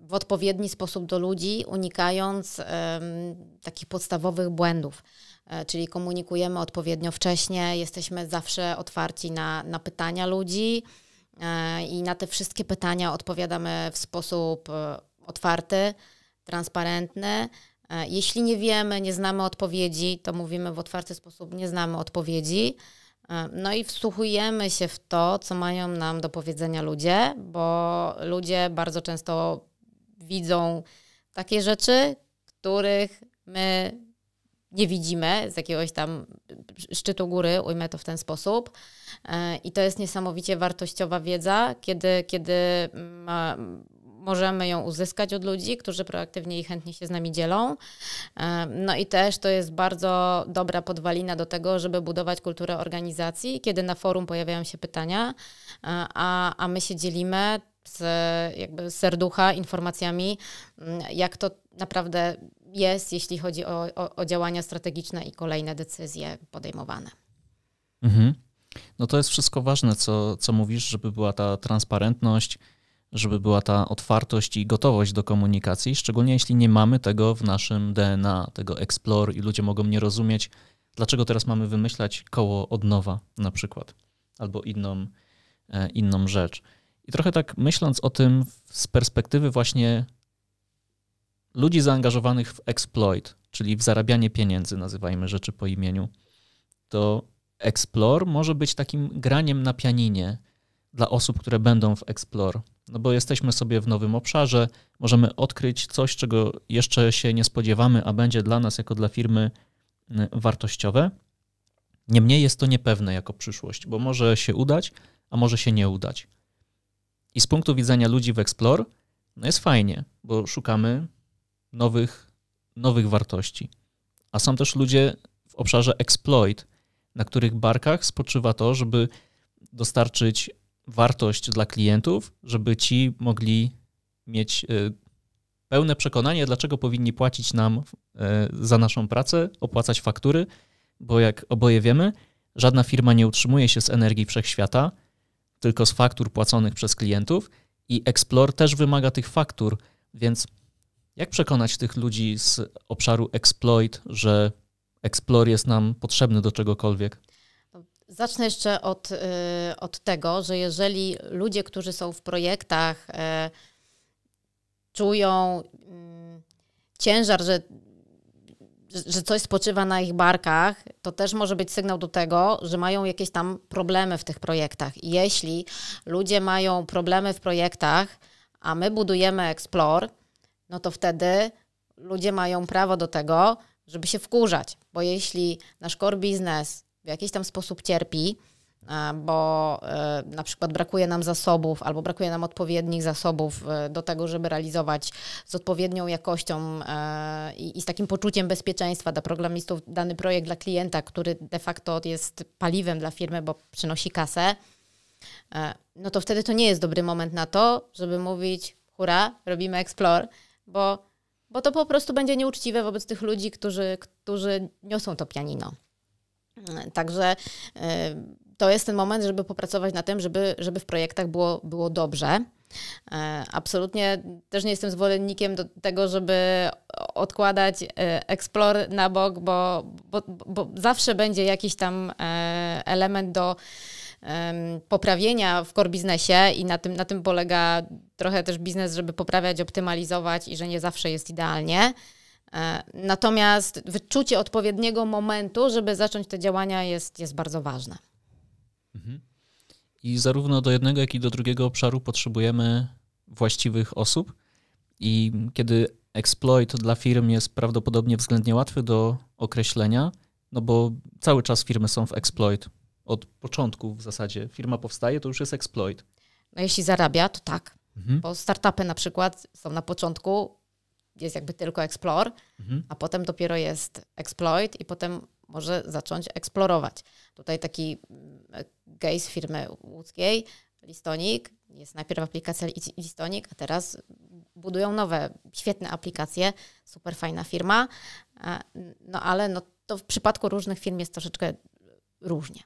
w odpowiedni sposób do ludzi, unikając takich podstawowych błędów. E, czyli komunikujemy odpowiednio wcześnie, jesteśmy zawsze otwarci na, na pytania ludzi e, i na te wszystkie pytania odpowiadamy w sposób e, otwarty, transparentny. Jeśli nie wiemy, nie znamy odpowiedzi, to mówimy w otwarty sposób, nie znamy odpowiedzi. No i wsłuchujemy się w to, co mają nam do powiedzenia ludzie, bo ludzie bardzo często widzą takie rzeczy, których my nie widzimy z jakiegoś tam szczytu góry, ujmę to w ten sposób. E, I to jest niesamowicie wartościowa wiedza, kiedy, kiedy ma, możemy ją uzyskać od ludzi, którzy proaktywnie i chętnie się z nami dzielą. E, no i też to jest bardzo dobra podwalina do tego, żeby budować kulturę organizacji, kiedy na forum pojawiają się pytania, e, a, a my się dzielimy z jakby serducha informacjami, jak to naprawdę jest, jeśli chodzi o, o, o działania strategiczne i kolejne decyzje podejmowane. Mhm. No to jest wszystko ważne, co, co mówisz, żeby była ta transparentność, żeby była ta otwartość i gotowość do komunikacji, szczególnie jeśli nie mamy tego w naszym DNA, tego explore i ludzie mogą nie rozumieć, dlaczego teraz mamy wymyślać koło od nowa na przykład, albo inną, e, inną rzecz. I trochę tak myśląc o tym z perspektywy właśnie ludzi zaangażowanych w exploit, czyli w zarabianie pieniędzy, nazywajmy rzeczy po imieniu, to Explore może być takim graniem na pianinie dla osób, które będą w Explore. No bo jesteśmy sobie w nowym obszarze, możemy odkryć coś, czego jeszcze się nie spodziewamy, a będzie dla nas jako dla firmy mm, wartościowe. Niemniej jest to niepewne jako przyszłość, bo może się udać, a może się nie udać. I z punktu widzenia ludzi w Explore, no jest fajnie, bo szukamy nowych, nowych wartości. A są też ludzie w obszarze exploit, na których barkach spoczywa to, żeby dostarczyć wartość dla klientów, żeby ci mogli mieć y, pełne przekonanie, dlaczego powinni płacić nam y, za naszą pracę, opłacać faktury, bo jak oboje wiemy, żadna firma nie utrzymuje się z energii wszechświata, tylko z faktur płaconych przez klientów i Explore też wymaga tych faktur, więc jak przekonać tych ludzi z obszaru exploit, że Explore jest nam potrzebny do czegokolwiek? Zacznę jeszcze od, y, od tego, że jeżeli ludzie, którzy są w projektach, y, czują mm, ciężar, że, że coś spoczywa na ich barkach, to też może być sygnał do tego, że mają jakieś tam problemy w tych projektach. I jeśli ludzie mają problemy w projektach, a my budujemy Explore, no to wtedy ludzie mają prawo do tego, żeby się wkurzać, bo jeśli nasz core biznes w jakiś tam sposób cierpi, bo e, na przykład brakuje nam zasobów albo brakuje nam odpowiednich zasobów e, do tego, żeby realizować z odpowiednią jakością e, i z takim poczuciem bezpieczeństwa dla programistów dany projekt dla klienta, który de facto jest paliwem dla firmy, bo przynosi kasę, no to wtedy to nie jest dobry moment na to, żeby mówić hura, robimy Explore, bo, bo to po prostu będzie nieuczciwe wobec tych ludzi, którzy, którzy niosą to pianino. Także y, to jest ten moment, żeby popracować na tym, żeby, żeby w projektach było, było dobrze. Y, absolutnie też nie jestem zwolennikiem do tego, żeby odkładać y, Explore na bok, bo, bo, bo zawsze będzie jakiś tam element do poprawienia w core biznesie i na tym, na tym polega trochę też biznes, żeby poprawiać, optymalizować i że nie zawsze jest idealnie. E, natomiast wyczucie odpowiedniego momentu, żeby zacząć te działania jest, jest bardzo ważne. Mhm. I zarówno do jednego, jak i do drugiego obszaru potrzebujemy właściwych osób. I kiedy exploit dla firm jest prawdopodobnie względnie łatwy do określenia, no bo cały czas firmy są w exploit od początku w zasadzie firma powstaje, to już jest exploit. No jeśli zarabia, to tak. Mhm. Bo startupy na przykład są na początku, jest jakby tylko explore, mhm. a potem dopiero jest exploit i potem może zacząć eksplorować. Tutaj taki mm, gej z firmy łódzkiej, Listonik, jest najpierw aplikacja Listonik, a teraz budują nowe, świetne aplikacje, super fajna firma, e, no ale no, to w przypadku różnych firm jest troszeczkę różnie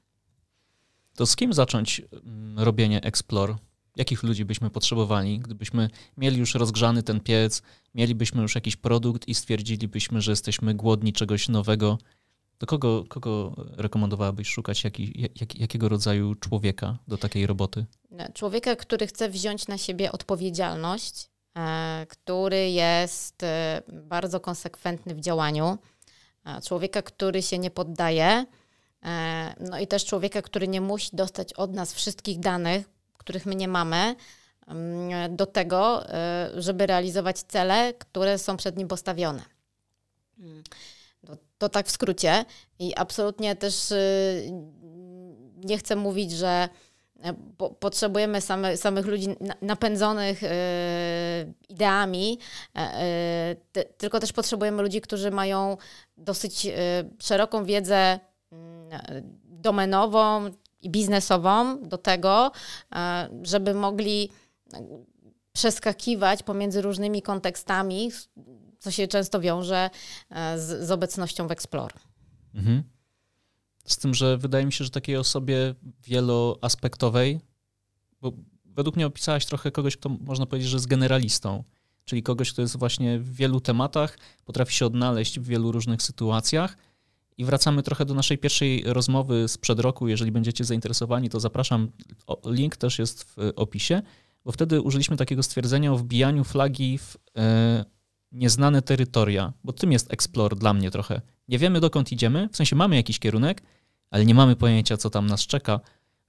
to z kim zacząć mm, robienie Explore? Jakich ludzi byśmy potrzebowali, gdybyśmy mieli już rozgrzany ten piec, mielibyśmy już jakiś produkt i stwierdzilibyśmy, że jesteśmy głodni czegoś nowego? Do kogo, kogo rekomendowałabyś szukać jak, jakiego rodzaju człowieka do takiej roboty? No, człowieka, który chce wziąć na siebie odpowiedzialność, e, który jest e, bardzo konsekwentny w działaniu, e, człowieka, który się nie poddaje E, no i też człowieka, który nie musi dostać od nas wszystkich danych, których my nie mamy, mm, do tego, e, żeby realizować cele, które są przed nim postawione. Mm. To, to tak w skrócie. I absolutnie też y, nie chcę mówić, że e, potrzebujemy same, samych ludzi napędzonych y, ideami, y, tylko też potrzebujemy ludzi, którzy mają dosyć szeroką wiedzę Mm, domenową i biznesową do tego, e, żeby mogli e, przeskakiwać pomiędzy różnymi kontekstami, co się często wiąże e, z, z obecnością w Explore. Mhm. Z tym, że wydaje mi się, że takiej osobie wieloaspektowej, bo według mnie opisałaś trochę kogoś, kto można powiedzieć, że jest generalistą, czyli kogoś, kto jest właśnie w wielu tematach, potrafi się odnaleźć w wielu różnych sytuacjach, i wracamy trochę do naszej pierwszej rozmowy sprzed roku. Jeżeli będziecie zainteresowani, to zapraszam. Link też jest w e, opisie, bo wtedy użyliśmy takiego stwierdzenia o wbijaniu flagi w e, nieznane terytoria, bo tym jest Explore dla mnie trochę. Nie wiemy dokąd idziemy, w sensie mamy jakiś kierunek, ale nie mamy pojęcia, co tam nas czeka.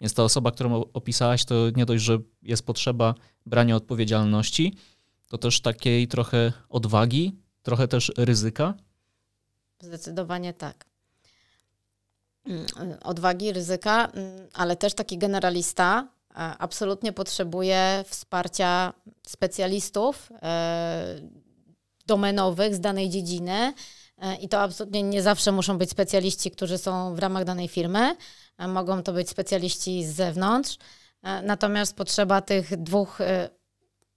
Więc ta osoba, którą opisałaś, to nie dość, że jest potrzeba brania odpowiedzialności, to też takiej trochę odwagi, trochę też ryzyka. Zdecydowanie tak. Y, odwagi, ryzyka, mm, ale też taki generalista e, absolutnie potrzebuje wsparcia specjalistów e, domenowych z danej dziedziny. E, I to absolutnie nie zawsze muszą być specjaliści, którzy są w ramach danej firmy, mogą to być specjaliści z zewnątrz. Natomiast potrzeba tych dwóch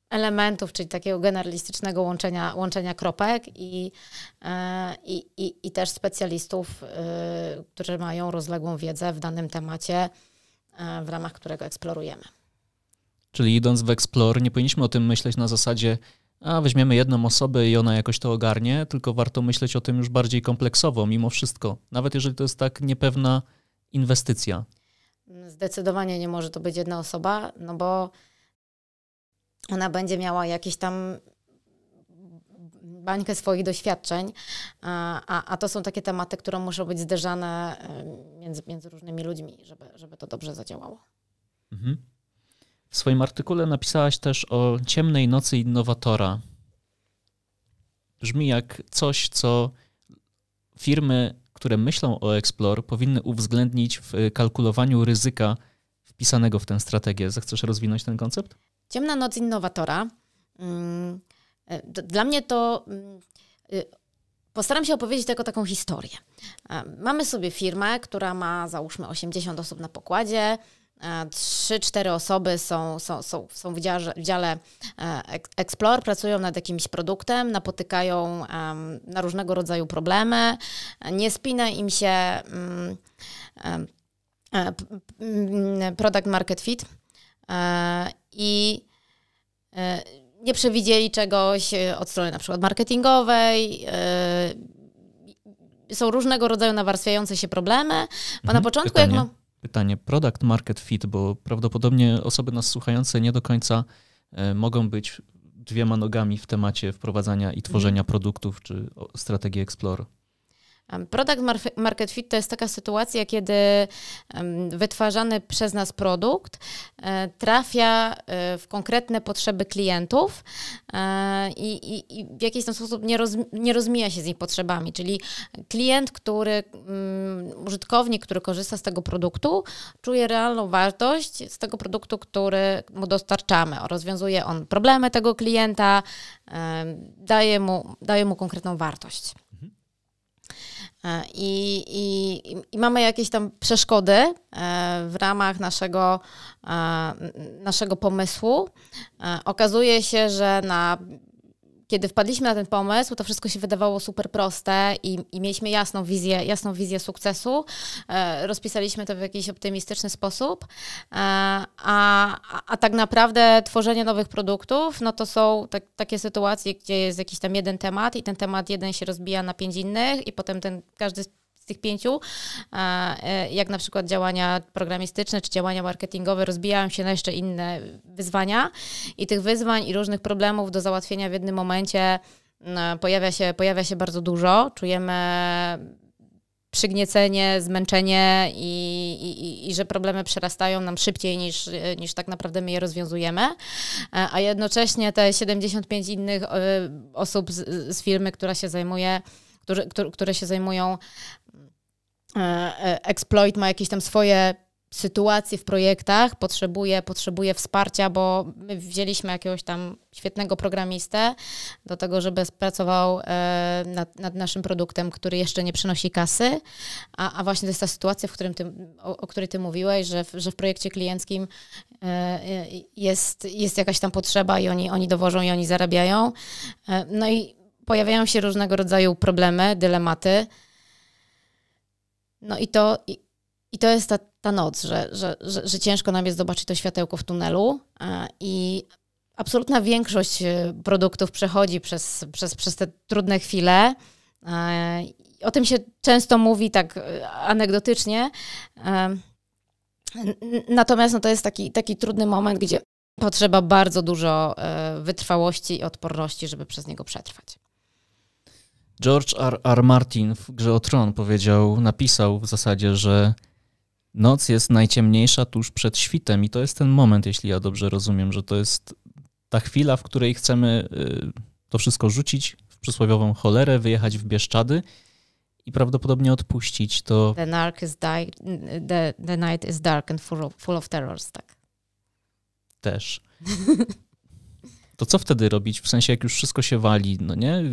elementów, czyli takiego generalistycznego łączenia, łączenia kropek i, e, i, i, i też specjalistów, e, którzy mają rozległą wiedzę w danym temacie, e, w ramach którego eksplorujemy. Czyli idąc w Explore, nie powinniśmy o tym myśleć na zasadzie, a weźmiemy jedną osobę i ona jakoś to ogarnie, tylko warto myśleć o tym już bardziej kompleksowo, mimo wszystko, nawet jeżeli to jest tak niepewna inwestycja. Zdecydowanie nie może to być jedna osoba, no bo ona będzie miała jakieś tam bańkę swoich doświadczeń, a, a to są takie tematy, które muszą być zderzane między, między różnymi ludźmi, żeby, żeby to dobrze zadziałało. Mhm. W swoim artykule napisałaś też o ciemnej nocy innowatora. Brzmi jak coś, co firmy, które myślą o Explore, powinny uwzględnić w kalkulowaniu ryzyka wpisanego w tę strategię. Zechcesz rozwinąć ten koncept? Ciemna noc innowatora. Mm, e, dla mnie to mm, y, postaram się opowiedzieć jako taką historię. E, mamy sobie firmę, która ma załóżmy 80 osób na pokładzie. 3-4 e, osoby są, są, są, są w dziale, w dziale Explore, pracują nad jakimś produktem, napotykają na różnego rodzaju problemy, nie spina im się mm, product market fit E, I e, nie przewidzieli czegoś e, od strony na przykład marketingowej. Są różnego rodzaju nawarstwiające się problemy, bo mhm, na początku pytanie, jak ma... Pytanie, product market fit, bo prawdopodobnie osoby nas słuchające nie do końca mogą być dwiema nogami w temacie wprowadzania i tworzenia mhm. produktów czy strategii Explore. Product market fit to jest taka sytuacja, kiedy wytwarzany przez nas produkt e, trafia e, w konkretne potrzeby klientów e, i, i, i w jakiś tam sposób nie, roz, nie rozmija się z ich potrzebami. Czyli klient, który, mm, użytkownik, który korzysta z tego produktu, czuje realną wartość z tego produktu, który mu dostarczamy. Rozwiązuje on problemy tego klienta, daje mu, daje mu konkretną wartość. E, I, i, I, mamy jakieś tam przeszkody e, w ramach naszego, e, naszego pomysłu. Okazuje się, że na kiedy wpadliśmy na ten pomysł, to wszystko się wydawało super proste i, i mieliśmy jasną wizję, jasną wizję sukcesu. E, rozpisaliśmy to w jakiś optymistyczny sposób, e, a, a tak naprawdę tworzenie nowych produktów, no to są tak, takie sytuacje, gdzie jest jakiś tam jeden temat i ten temat jeden się rozbija na pięć innych i potem ten każdy tych pięciu, e, jak na przykład działania programistyczne czy działania marketingowe, rozbijają się na jeszcze inne wyzwania i tych wyzwań i różnych problemów do załatwienia w jednym momencie mm, e, pojawia się, pojawia się bardzo dużo. Czujemy przygniecenie, zmęczenie i, i, i, że problemy przerastają nam szybciej niż, e, niż tak naprawdę my je rozwiązujemy, a jednocześnie te 75 innych osób z, z firmy, która się zajmuje, które, które się zajmują E, e, exploit ma jakieś tam swoje sytuacje w projektach, potrzebuje, potrzebuje wsparcia, bo my wzięliśmy jakiegoś tam świetnego programistę do tego, żeby pracował e, nad, nad, naszym produktem, który jeszcze nie przynosi kasy, a, a właśnie to jest ta sytuacja, w którym ty, o, o, której ty mówiłeś, że w, że w projekcie klienckim jest, jest jakaś tam potrzeba i oni, oni dowożą i oni zarabiają. no i pojawiają się różnego rodzaju problemy, dylematy, no i to, i, i to jest ta, ta noc, że, że, że, że, ciężko nam jest zobaczyć to światełko w tunelu e, i absolutna większość e, produktów przechodzi przez, przez, przez te trudne chwile. E, o tym się często mówi tak anegdotycznie. Natomiast no, to jest taki, taki trudny moment, gdzie potrzeba bardzo dużo wytrwałości i odporności, żeby przez niego przetrwać. George R. R. Martin w Grze o Tron powiedział, napisał w zasadzie, że noc jest najciemniejsza tuż przed świtem i to jest ten moment, jeśli ja dobrze rozumiem, że to jest ta chwila, w której chcemy y, to wszystko rzucić w przysłowiową cholerę, wyjechać w Bieszczady i prawdopodobnie odpuścić to... The, dark is the, the night is dark and full of, full of terrors, tak. Też. <laughs> to co wtedy robić? W sensie, jak już wszystko się wali, no nie?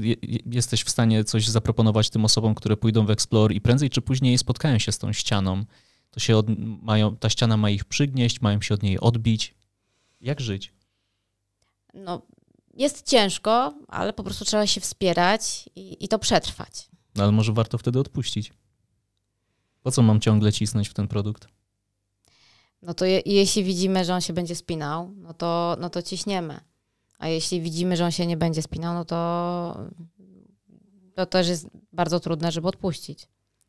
Jesteś w stanie coś zaproponować tym osobom, które pójdą w Explore i prędzej czy później spotkają się z tą ścianą. To się od, mają, ta ściana ma ich przygnieść, mają się od niej odbić. Jak żyć? No, jest ciężko, ale po prostu trzeba się wspierać i, i to przetrwać. No, ale może warto wtedy odpuścić? Po co mam ciągle cisnąć w ten produkt? No to je, jeśli widzimy, że on się będzie spinał, no to, no to ciśniemy. A jeśli widzimy, że on się nie będzie spinał, no to to też jest bardzo trudne, żeby odpuścić.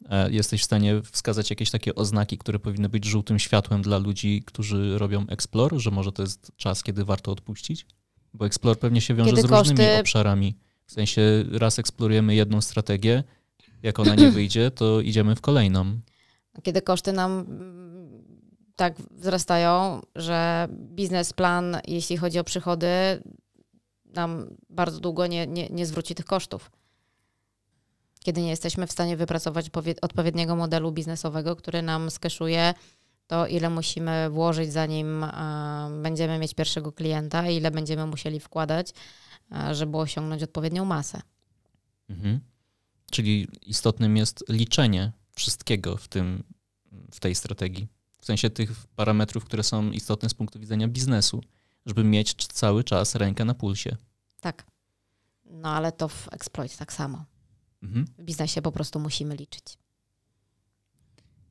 E, jesteś w stanie wskazać jakieś takie oznaki, które powinny być żółtym światłem dla ludzi, którzy robią eksplor, że może to jest czas, kiedy warto odpuścić? Bo eksplor pewnie się wiąże kiedy z różnymi koszty... obszarami. W sensie raz eksplorujemy jedną strategię, jak ona nie <clears throat> wyjdzie, to idziemy w kolejną. Kiedy koszty nam tak wzrastają, że biznesplan, jeśli chodzi o przychody, nam bardzo długo nie, nie, nie zwróci tych kosztów. Kiedy nie jesteśmy w stanie wypracować odpowiedniego modelu biznesowego, który nam skeszuje to, ile musimy włożyć, zanim e, będziemy mieć pierwszego klienta, ile będziemy musieli wkładać, e, żeby osiągnąć odpowiednią masę. Mhm. Czyli istotnym jest liczenie wszystkiego w, tym, w tej strategii w sensie tych parametrów, które są istotne z punktu widzenia biznesu, żeby mieć cały czas rękę na pulsie. Tak. No ale to w exploit tak samo. Mhm. W biznesie po prostu musimy liczyć.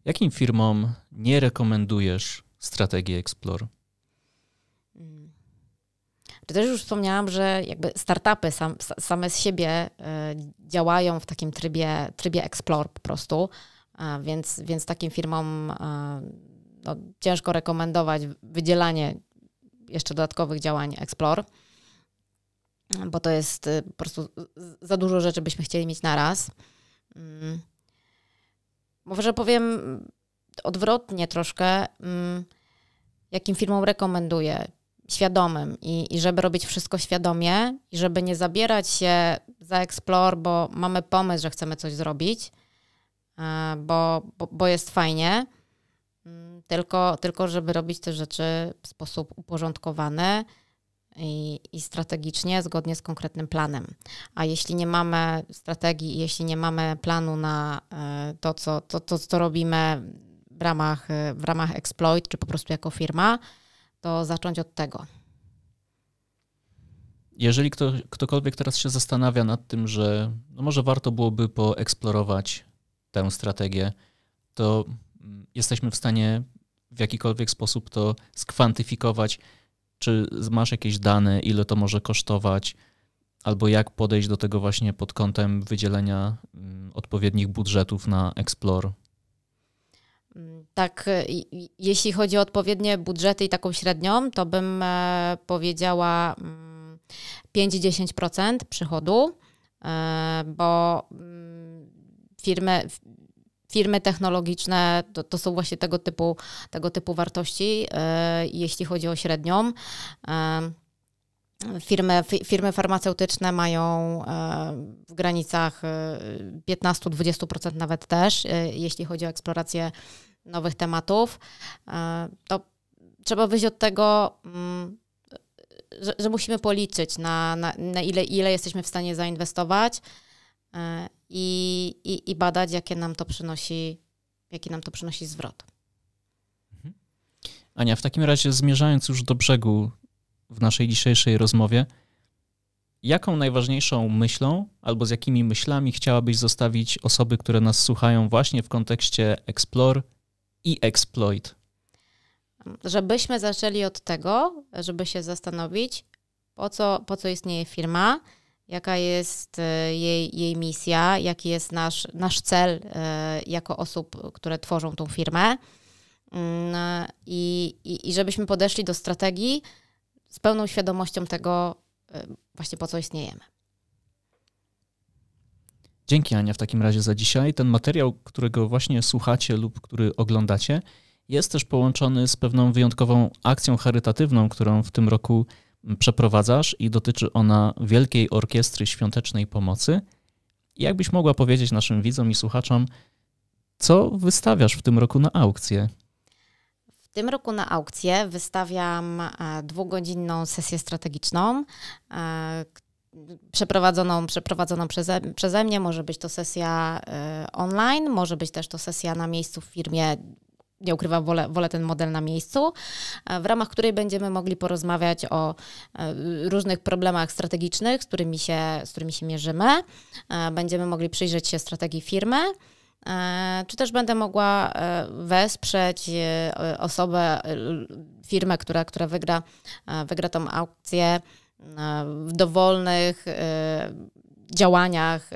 Jakim firmom nie rekomendujesz strategii Explore? Mm. Czy też już wspomniałam, że jakby startupy sam, same z siebie y, działają w takim trybie, trybie Explore po prostu, a więc, więc takim firmom y, no, ciężko rekomendować wydzielanie jeszcze dodatkowych działań Explore, bo to jest y, po prostu za dużo rzeczy byśmy chcieli mieć na raz. Mm. Może powiem odwrotnie troszkę, mm, jakim firmom rekomenduję świadomym i, i żeby robić wszystko świadomie i żeby nie zabierać się za Explore, bo mamy pomysł, że chcemy coś zrobić, e, bo, bo, bo jest fajnie, tylko, tylko żeby robić te rzeczy w sposób uporządkowany i, i strategicznie, zgodnie z konkretnym planem. A jeśli nie mamy strategii, jeśli nie mamy planu na e, to, co, to, to, co robimy w ramach, e, w ramach exploit, czy po prostu jako firma, to zacząć od tego. Jeżeli kto, ktokolwiek teraz się zastanawia nad tym, że no może warto byłoby poeksplorować tę strategię, to Mm, jesteśmy w stanie w jakikolwiek sposób to skwantyfikować, czy masz jakieś dane, ile to może kosztować, albo jak podejść do tego właśnie pod kątem wydzielenia mm, odpowiednich budżetów na Explore? Mm, tak, y, jeśli chodzi o odpowiednie budżety i taką średnią, to bym e, powiedziała 5-10% przychodu, e, bo firmy, firmy technologiczne, to, to są właśnie tego typu, tego typu wartości, e, jeśli chodzi o średnią. E, firmy, firmy farmaceutyczne mają e, w granicach 15-20% nawet też, jeśli chodzi o eksplorację nowych tematów. To trzeba wyjść od tego, mm, że, że musimy policzyć, na, na, na ile, ile jesteśmy w stanie zainwestować i, i, i badać, jakie nam to przynosi, jaki nam to przynosi zwrot. Mhm. Ania, w takim razie zmierzając już do brzegu w naszej dzisiejszej rozmowie, jaką najważniejszą myślą albo z jakimi myślami chciałabyś zostawić osoby, które nas słuchają właśnie w kontekście explore i exploit? Żebyśmy zaczęli od tego, żeby się zastanowić, po co, po co istnieje firma, jaka jest e, jej, jej misja, jaki jest nasz, nasz cel e, jako osób, które tworzą tą firmę. Mm, e, I, i, I żebyśmy podeszli do strategii z pełną świadomością tego, właśnie po co istniejemy. Dzięki Ania w takim razie za dzisiaj. Ten materiał, którego właśnie słuchacie lub który oglądacie, jest też połączony z pewną wyjątkową akcją charytatywną, którą w tym roku przeprowadzasz i dotyczy ona Wielkiej Orkiestry Świątecznej Pomocy. Jakbyś mogła powiedzieć naszym widzom i słuchaczom, co wystawiasz w tym roku na aukcję? W tym roku na aukcję wystawiam e, dwugodzinną sesję strategiczną, e, przeprowadzoną, przeprowadzoną przeze, przeze mnie. Może być to sesja y, online, może być też to sesja na miejscu w firmie nie ukrywam, wolę, wolę, ten model na miejscu, e, w ramach której będziemy mogli porozmawiać o e, różnych problemach strategicznych, z którymi się, z którymi się mierzymy. E, będziemy mogli przyjrzeć się strategii firmy. Czy też będę mogła wesprzeć osobę, firmę, która, która wygra, wygra tą aukcję w dowolnych działaniach,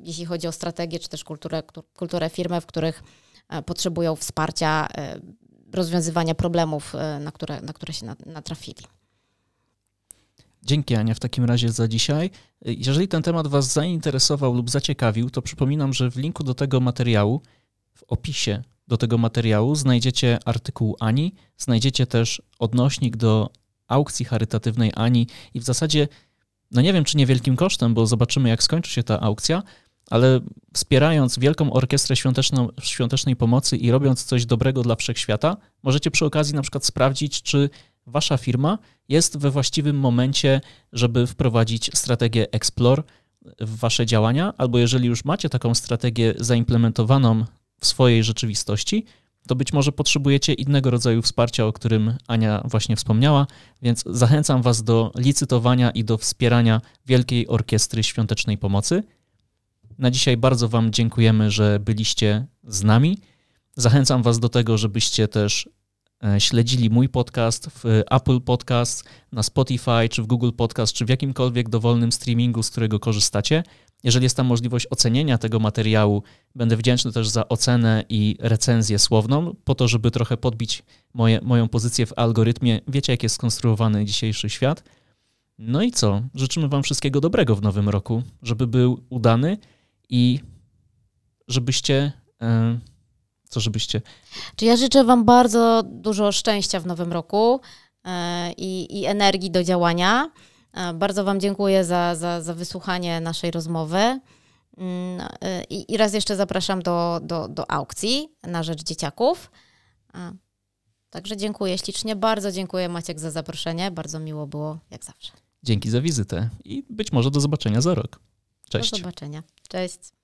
jeśli chodzi o strategię, czy też kulturę, kulturę firmy, w których E, potrzebują wsparcia, e, rozwiązywania problemów, e, na które, na które się natrafili. Dzięki Ania w takim razie za dzisiaj. Jeżeli ten temat Was zainteresował lub zaciekawił, to przypominam, że w linku do tego materiału, w opisie do tego materiału znajdziecie artykuł Ani, znajdziecie też odnośnik do aukcji charytatywnej Ani i w zasadzie, no nie wiem czy niewielkim kosztem, bo zobaczymy jak skończy się ta aukcja, ale wspierając Wielką Orkiestrę Świąteczną, Świątecznej Pomocy i robiąc coś dobrego dla wszechświata, możecie przy okazji na przykład sprawdzić, czy wasza firma jest we właściwym momencie, żeby wprowadzić strategię Explore w wasze działania, albo jeżeli już macie taką strategię zaimplementowaną w swojej rzeczywistości, to być może potrzebujecie innego rodzaju wsparcia, o którym Ania właśnie wspomniała, więc zachęcam Was do licytowania i do wspierania Wielkiej Orkiestry Świątecznej Pomocy. Na dzisiaj bardzo Wam dziękujemy, że byliście z nami. Zachęcam Was do tego, żebyście też e, śledzili mój podcast w Apple Podcast, na Spotify, czy w Google Podcast, czy w jakimkolwiek dowolnym streamingu, z którego korzystacie. Jeżeli jest tam możliwość ocenienia tego materiału, będę wdzięczny też za ocenę i recenzję słowną, po to, żeby trochę podbić moje, moją pozycję w algorytmie. Wiecie, jak jest skonstruowany dzisiejszy świat. No i co? Życzymy Wam wszystkiego dobrego w nowym roku, żeby był udany i żebyście. E, co żebyście. Czy ja życzę Wam bardzo dużo szczęścia w nowym roku e, i, i energii do działania. E, bardzo Wam dziękuję za, za, za wysłuchanie naszej rozmowy. Mm, I, I, raz jeszcze zapraszam do, do, do aukcji na rzecz dzieciaków. Także dziękuję ślicznie, bardzo dziękuję Maciek za zaproszenie, bardzo miło było jak zawsze. Dzięki za wizytę i być może do zobaczenia za rok. Cześć. Do zobaczenia. Cześć.